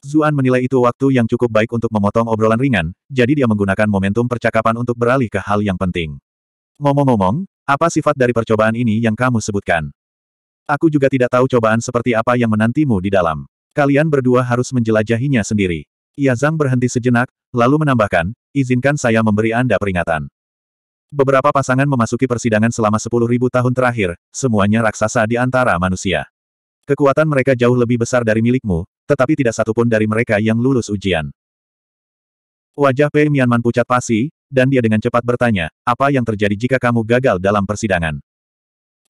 Speaker 1: Zuan menilai itu waktu yang cukup baik untuk memotong obrolan ringan, jadi dia menggunakan momentum percakapan untuk beralih ke hal yang penting. Ngomong-ngomong, apa sifat dari percobaan ini yang kamu sebutkan? Aku juga tidak tahu cobaan seperti apa yang menantimu di dalam. Kalian berdua harus menjelajahinya sendiri. Yazang berhenti sejenak, lalu menambahkan, izinkan saya memberi Anda peringatan. Beberapa pasangan memasuki persidangan selama 10.000 tahun terakhir, semuanya raksasa di antara manusia. Kekuatan mereka jauh lebih besar dari milikmu, tetapi tidak satupun dari mereka yang lulus ujian. Wajah P. Mianman pucat pasi, dan dia dengan cepat bertanya, apa yang terjadi jika kamu gagal dalam persidangan?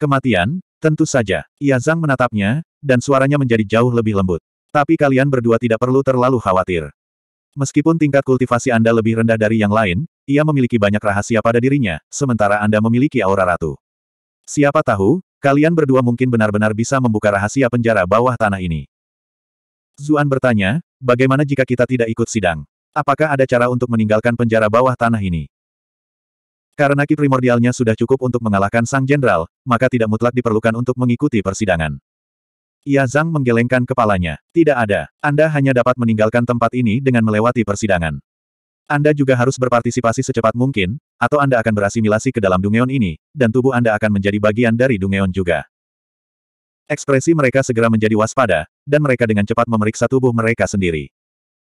Speaker 1: Kematian? Tentu saja. Yazang menatapnya, dan suaranya menjadi jauh lebih lembut. Tapi kalian berdua tidak perlu terlalu khawatir. Meskipun tingkat kultivasi Anda lebih rendah dari yang lain, ia memiliki banyak rahasia pada dirinya, sementara Anda memiliki aura ratu. Siapa tahu, kalian berdua mungkin benar-benar bisa membuka rahasia penjara bawah tanah ini. Zuan bertanya, bagaimana jika kita tidak ikut sidang? Apakah ada cara untuk meninggalkan penjara bawah tanah ini? Karena ki primordialnya sudah cukup untuk mengalahkan sang jenderal, maka tidak mutlak diperlukan untuk mengikuti persidangan. Ia Zhang menggelengkan kepalanya. Tidak ada. Anda hanya dapat meninggalkan tempat ini dengan melewati persidangan. Anda juga harus berpartisipasi secepat mungkin, atau Anda akan berasimilasi ke dalam Dungeon ini, dan tubuh Anda akan menjadi bagian dari Dungeon juga. Ekspresi mereka segera menjadi waspada, dan mereka dengan cepat memeriksa tubuh mereka sendiri.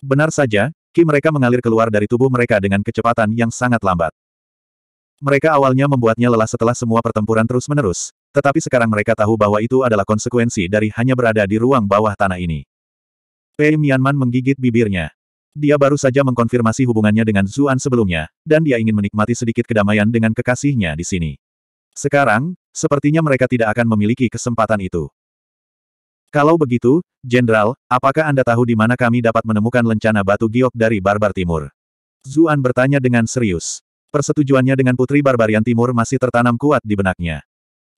Speaker 1: Benar saja, ki mereka mengalir keluar dari tubuh mereka dengan kecepatan yang sangat lambat. Mereka awalnya membuatnya lelah setelah semua pertempuran terus-menerus, tetapi sekarang mereka tahu bahwa itu adalah konsekuensi dari hanya berada di ruang bawah tanah ini. Pei Mianman menggigit bibirnya. Dia baru saja mengkonfirmasi hubungannya dengan Zuan sebelumnya, dan dia ingin menikmati sedikit kedamaian dengan kekasihnya di sini. Sekarang, sepertinya mereka tidak akan memiliki kesempatan itu. Kalau begitu, Jenderal, apakah Anda tahu di mana kami dapat menemukan lencana batu giok dari Barbar Timur? Zuan bertanya dengan serius. Persetujuannya dengan Putri Barbarian Timur masih tertanam kuat di benaknya.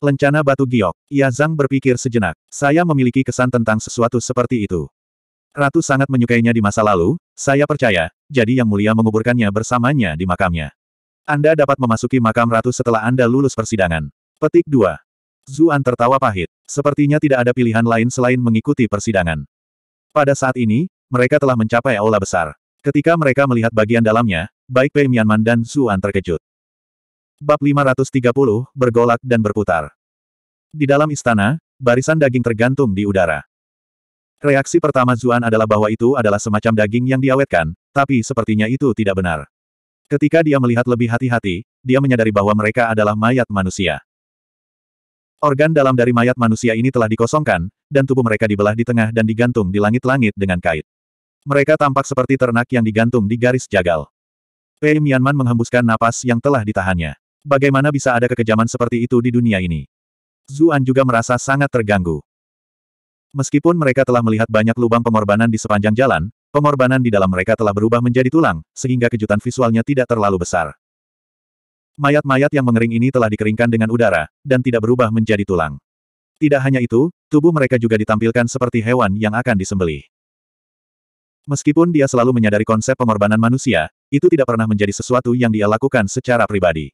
Speaker 1: Lencana batu giok, Ia Zhang berpikir sejenak. Saya memiliki kesan tentang sesuatu seperti itu. Ratu sangat menyukainya di masa lalu, saya percaya, jadi Yang Mulia menguburkannya bersamanya di makamnya. Anda dapat memasuki makam Ratu setelah Anda lulus persidangan. Petik 2. Zuan tertawa pahit. Sepertinya tidak ada pilihan lain selain mengikuti persidangan. Pada saat ini, mereka telah mencapai aula besar. Ketika mereka melihat bagian dalamnya, baik Pei Mianman dan Zuan terkejut. Bab 530, bergolak dan berputar. Di dalam istana, barisan daging tergantung di udara. Reaksi pertama Zuan adalah bahwa itu adalah semacam daging yang diawetkan, tapi sepertinya itu tidak benar. Ketika dia melihat lebih hati-hati, dia menyadari bahwa mereka adalah mayat manusia. Organ dalam dari mayat manusia ini telah dikosongkan, dan tubuh mereka dibelah di tengah dan digantung di langit-langit dengan kait. Mereka tampak seperti ternak yang digantung di garis jagal. Pei Mianman menghembuskan napas yang telah ditahannya. Bagaimana bisa ada kekejaman seperti itu di dunia ini? Zuan juga merasa sangat terganggu. Meskipun mereka telah melihat banyak lubang pengorbanan di sepanjang jalan, pengorbanan di dalam mereka telah berubah menjadi tulang, sehingga kejutan visualnya tidak terlalu besar. Mayat-mayat yang mengering ini telah dikeringkan dengan udara, dan tidak berubah menjadi tulang. Tidak hanya itu, tubuh mereka juga ditampilkan seperti hewan yang akan disembelih. Meskipun dia selalu menyadari konsep pengorbanan manusia, itu tidak pernah menjadi sesuatu yang dia lakukan secara pribadi.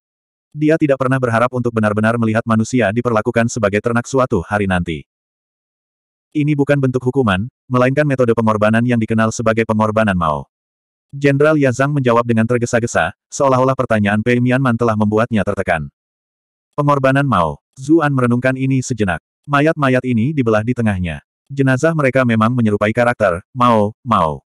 Speaker 1: Dia tidak pernah berharap untuk benar-benar melihat manusia diperlakukan sebagai ternak suatu hari nanti. Ini bukan bentuk hukuman, melainkan metode pengorbanan yang dikenal sebagai pengorbanan Mao. Jenderal Yazang menjawab dengan tergesa-gesa, seolah-olah pertanyaan Pei Mianman telah membuatnya tertekan. Pengorbanan Mao. Zuan merenungkan ini sejenak. Mayat-mayat ini dibelah di tengahnya. Jenazah mereka memang menyerupai karakter, Mao, Mao.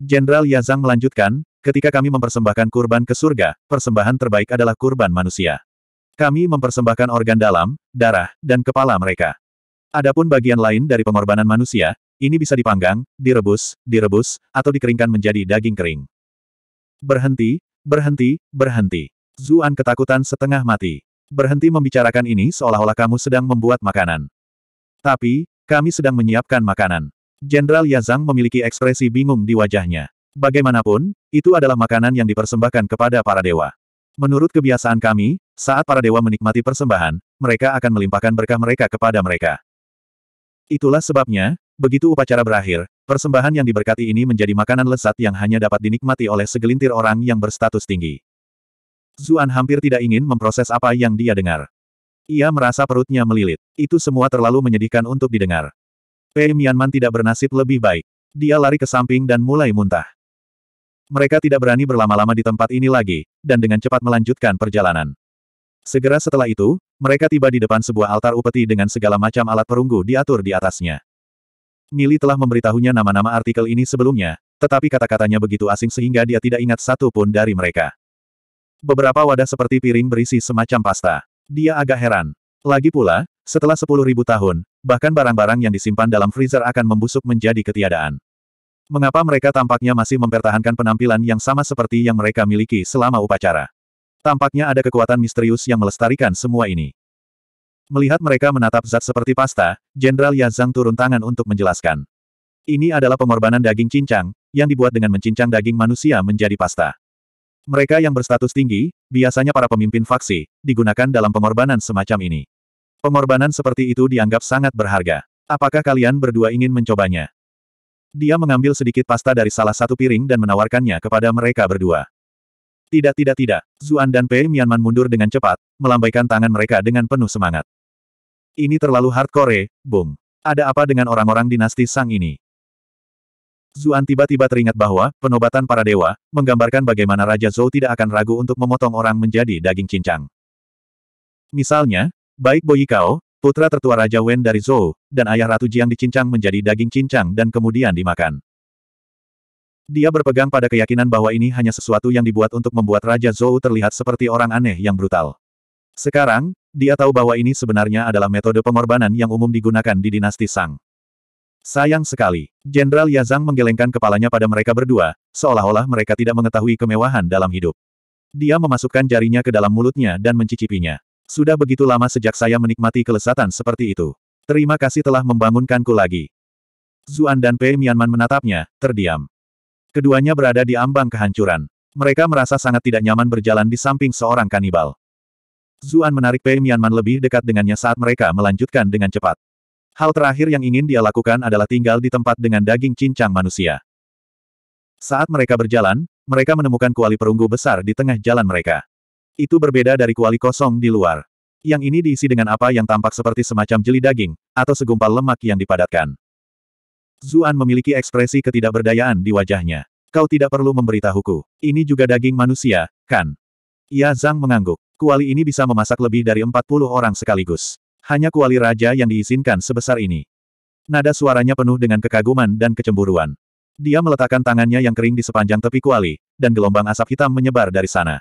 Speaker 1: Jenderal Yazang melanjutkan, Ketika kami mempersembahkan kurban ke surga, persembahan terbaik adalah kurban manusia. Kami mempersembahkan organ dalam, darah, dan kepala mereka. Adapun bagian lain dari pengorbanan manusia, ini bisa dipanggang, direbus, direbus, atau dikeringkan menjadi daging kering. Berhenti, berhenti, berhenti. Zuan ketakutan setengah mati. Berhenti membicarakan ini seolah-olah kamu sedang membuat makanan. Tapi, kami sedang menyiapkan makanan. Jenderal Yazang memiliki ekspresi bingung di wajahnya. Bagaimanapun, itu adalah makanan yang dipersembahkan kepada para dewa. Menurut kebiasaan kami, saat para dewa menikmati persembahan, mereka akan melimpahkan berkah mereka kepada mereka. Itulah sebabnya, begitu upacara berakhir, persembahan yang diberkati ini menjadi makanan lesat yang hanya dapat dinikmati oleh segelintir orang yang berstatus tinggi. Zuan hampir tidak ingin memproses apa yang dia dengar. Ia merasa perutnya melilit. Itu semua terlalu menyedihkan untuk didengar. Pei Mianman tidak bernasib lebih baik. Dia lari ke samping dan mulai muntah. Mereka tidak berani berlama-lama di tempat ini lagi, dan dengan cepat melanjutkan perjalanan. Segera setelah itu, mereka tiba di depan sebuah altar upeti dengan segala macam alat perunggu diatur di atasnya. Mili telah memberitahunya nama-nama artikel ini sebelumnya, tetapi kata-katanya begitu asing sehingga dia tidak ingat satu pun dari mereka. Beberapa wadah seperti piring berisi semacam pasta. Dia agak heran. Lagi pula, setelah 10.000 tahun, bahkan barang-barang yang disimpan dalam freezer akan membusuk menjadi ketiadaan. Mengapa mereka tampaknya masih mempertahankan penampilan yang sama seperti yang mereka miliki selama upacara? Tampaknya ada kekuatan misterius yang melestarikan semua ini. Melihat mereka menatap zat seperti pasta, Jenderal Yazang turun tangan untuk menjelaskan. Ini adalah pengorbanan daging cincang, yang dibuat dengan mencincang daging manusia menjadi pasta. Mereka yang berstatus tinggi, biasanya para pemimpin faksi, digunakan dalam pengorbanan semacam ini. Pengorbanan seperti itu dianggap sangat berharga. Apakah kalian berdua ingin mencobanya? Dia mengambil sedikit pasta dari salah satu piring dan menawarkannya kepada mereka berdua. Tidak tidak tidak, Zuan dan Pei Mianman mundur dengan cepat, melambaikan tangan mereka dengan penuh semangat. Ini terlalu hardcore, eh, Bung. Ada apa dengan orang-orang dinasti Sang ini? Zuan tiba-tiba teringat bahwa, penobatan para dewa, menggambarkan bagaimana Raja Zhou tidak akan ragu untuk memotong orang menjadi daging cincang. Misalnya, baik Boyi Kao, Putra tertua Raja Wen dari Zhou, dan ayah Ratu Jiang dicincang menjadi daging cincang dan kemudian dimakan. Dia berpegang pada keyakinan bahwa ini hanya sesuatu yang dibuat untuk membuat Raja Zhou terlihat seperti orang aneh yang brutal. Sekarang, dia tahu bahwa ini sebenarnya adalah metode pengorbanan yang umum digunakan di dinasti Sang. Sayang sekali, Jenderal Yazang menggelengkan kepalanya pada mereka berdua, seolah-olah mereka tidak mengetahui kemewahan dalam hidup. Dia memasukkan jarinya ke dalam mulutnya dan mencicipinya. Sudah begitu lama sejak saya menikmati kelesatan seperti itu. Terima kasih telah membangunkanku lagi. Zuan dan Pei Mianman menatapnya, terdiam. Keduanya berada di ambang kehancuran. Mereka merasa sangat tidak nyaman berjalan di samping seorang kanibal. Zuan menarik Pei Mianman lebih dekat dengannya saat mereka melanjutkan dengan cepat. Hal terakhir yang ingin dia lakukan adalah tinggal di tempat dengan daging cincang manusia. Saat mereka berjalan, mereka menemukan kuali perunggu besar di tengah jalan mereka. Itu berbeda dari kuali kosong di luar. Yang ini diisi dengan apa yang tampak seperti semacam jeli daging, atau segumpal lemak yang dipadatkan. Zuan memiliki ekspresi ketidakberdayaan di wajahnya. Kau tidak perlu memberitahuku. Ini juga daging manusia, kan? Ya Zhang mengangguk. Kuali ini bisa memasak lebih dari 40 orang sekaligus. Hanya kuali raja yang diizinkan sebesar ini. Nada suaranya penuh dengan kekaguman dan kecemburuan. Dia meletakkan tangannya yang kering di sepanjang tepi kuali, dan gelombang asap hitam menyebar dari sana.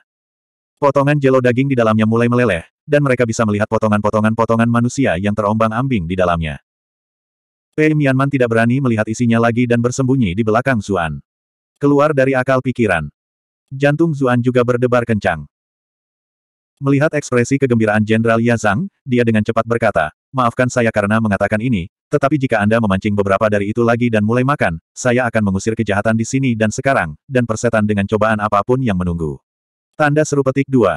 Speaker 1: Potongan jelo daging di dalamnya mulai meleleh, dan mereka bisa melihat potongan-potongan-potongan manusia yang terombang-ambing di dalamnya. Pei Mianman tidak berani melihat isinya lagi dan bersembunyi di belakang Zuan. Keluar dari akal pikiran. Jantung Zuan juga berdebar kencang. Melihat ekspresi kegembiraan Jenderal Yazang, dia dengan cepat berkata, maafkan saya karena mengatakan ini, tetapi jika Anda memancing beberapa dari itu lagi dan mulai makan, saya akan mengusir kejahatan di sini dan sekarang, dan persetan dengan cobaan apapun yang menunggu. Tanda seru petik 2.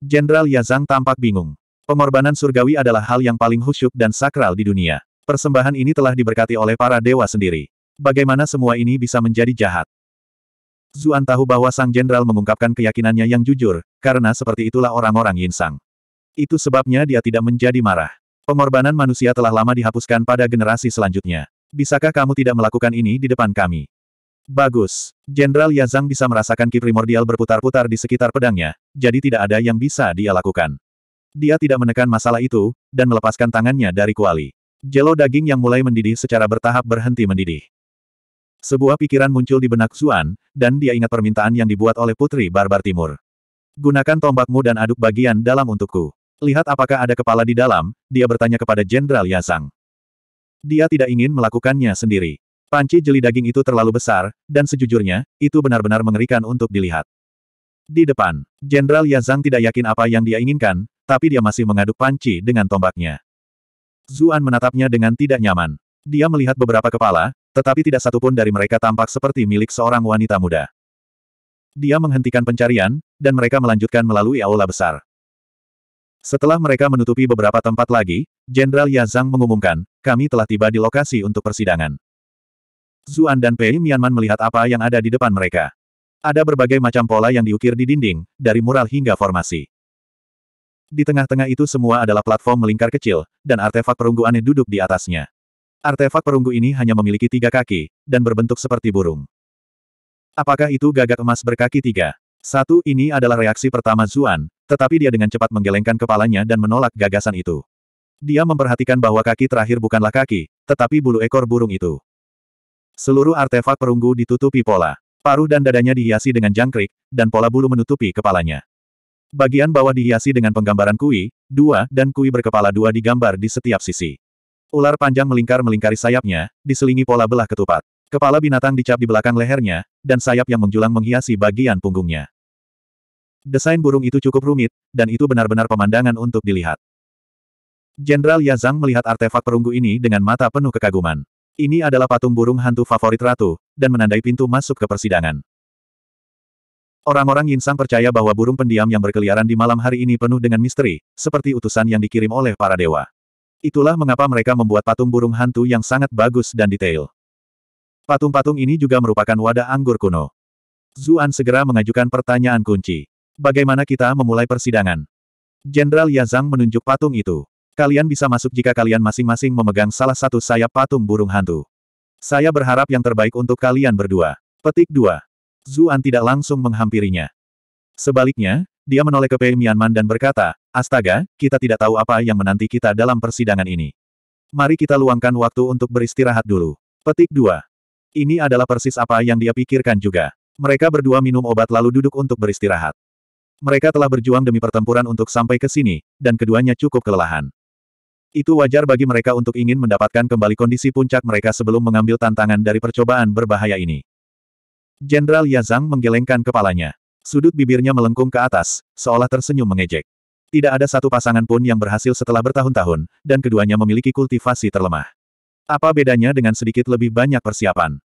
Speaker 1: Jenderal Yazang tampak bingung. Pengorbanan surgawi adalah hal yang paling khusyuk dan sakral di dunia. Persembahan ini telah diberkati oleh para dewa sendiri. Bagaimana semua ini bisa menjadi jahat? Zuan tahu bahwa sang jenderal mengungkapkan keyakinannya yang jujur, karena seperti itulah orang-orang Yinsang. Itu sebabnya dia tidak menjadi marah. Pengorbanan manusia telah lama dihapuskan pada generasi selanjutnya. Bisakah kamu tidak melakukan ini di depan kami? Bagus. Jenderal Yazang bisa merasakan ki primordial berputar-putar di sekitar pedangnya, jadi tidak ada yang bisa dia lakukan. Dia tidak menekan masalah itu, dan melepaskan tangannya dari kuali. Jelo daging yang mulai mendidih secara bertahap berhenti mendidih. Sebuah pikiran muncul di benak Zuan, dan dia ingat permintaan yang dibuat oleh Putri Barbar Timur. Gunakan tombakmu dan aduk bagian dalam untukku. Lihat apakah ada kepala di dalam, dia bertanya kepada Jenderal Yazang. Dia tidak ingin melakukannya sendiri. Panci jeli daging itu terlalu besar, dan sejujurnya, itu benar-benar mengerikan untuk dilihat. Di depan, Jenderal Yazang tidak yakin apa yang dia inginkan, tapi dia masih mengaduk panci dengan tombaknya. Zuan menatapnya dengan tidak nyaman. Dia melihat beberapa kepala, tetapi tidak satupun dari mereka tampak seperti milik seorang wanita muda. Dia menghentikan pencarian, dan mereka melanjutkan melalui aula besar. Setelah mereka menutupi beberapa tempat lagi, Jenderal Yazang mengumumkan, kami telah tiba di lokasi untuk persidangan. Zuan dan Pei Mianman melihat apa yang ada di depan mereka. Ada berbagai macam pola yang diukir di dinding, dari mural hingga formasi. Di tengah-tengah itu semua adalah platform melingkar kecil, dan artefak perunggu aneh duduk di atasnya. Artefak perunggu ini hanya memiliki tiga kaki, dan berbentuk seperti burung. Apakah itu gagak emas berkaki tiga? Satu ini adalah reaksi pertama Zuan, tetapi dia dengan cepat menggelengkan kepalanya dan menolak gagasan itu. Dia memperhatikan bahwa kaki terakhir bukanlah kaki, tetapi bulu ekor burung itu. Seluruh artefak perunggu ditutupi pola. Paruh dan dadanya dihiasi dengan jangkrik, dan pola bulu menutupi kepalanya. Bagian bawah dihiasi dengan penggambaran kui, dua, dan kui berkepala dua digambar di setiap sisi. Ular panjang melingkar-melingkari sayapnya, diselingi pola belah ketupat. Kepala binatang dicap di belakang lehernya, dan sayap yang menjulang menghiasi bagian punggungnya. Desain burung itu cukup rumit, dan itu benar-benar pemandangan untuk dilihat. Jenderal Yazang melihat artefak perunggu ini dengan mata penuh kekaguman. Ini adalah patung burung hantu favorit ratu, dan menandai pintu masuk ke persidangan. Orang-orang Yinsang percaya bahwa burung pendiam yang berkeliaran di malam hari ini penuh dengan misteri, seperti utusan yang dikirim oleh para dewa. Itulah mengapa mereka membuat patung burung hantu yang sangat bagus dan detail. Patung-patung ini juga merupakan wadah anggur kuno. Zuan segera mengajukan pertanyaan kunci. Bagaimana kita memulai persidangan? Jenderal Yazang menunjuk patung itu. Kalian bisa masuk jika kalian masing-masing memegang salah satu sayap patung burung hantu. Saya berharap yang terbaik untuk kalian berdua. Petik 2. Zuan tidak langsung menghampirinya. Sebaliknya, dia menoleh ke Pei Mianman dan berkata, Astaga, kita tidak tahu apa yang menanti kita dalam persidangan ini. Mari kita luangkan waktu untuk beristirahat dulu. Petik 2. Ini adalah persis apa yang dia pikirkan juga. Mereka berdua minum obat lalu duduk untuk beristirahat. Mereka telah berjuang demi pertempuran untuk sampai ke sini, dan keduanya cukup kelelahan. Itu wajar bagi mereka untuk ingin mendapatkan kembali kondisi puncak mereka sebelum mengambil tantangan dari percobaan berbahaya ini. Jenderal Yazang menggelengkan kepalanya. Sudut bibirnya melengkung ke atas, seolah tersenyum mengejek. Tidak ada satu pasangan pun yang berhasil setelah bertahun-tahun, dan keduanya memiliki kultivasi terlemah. Apa bedanya dengan sedikit lebih banyak persiapan?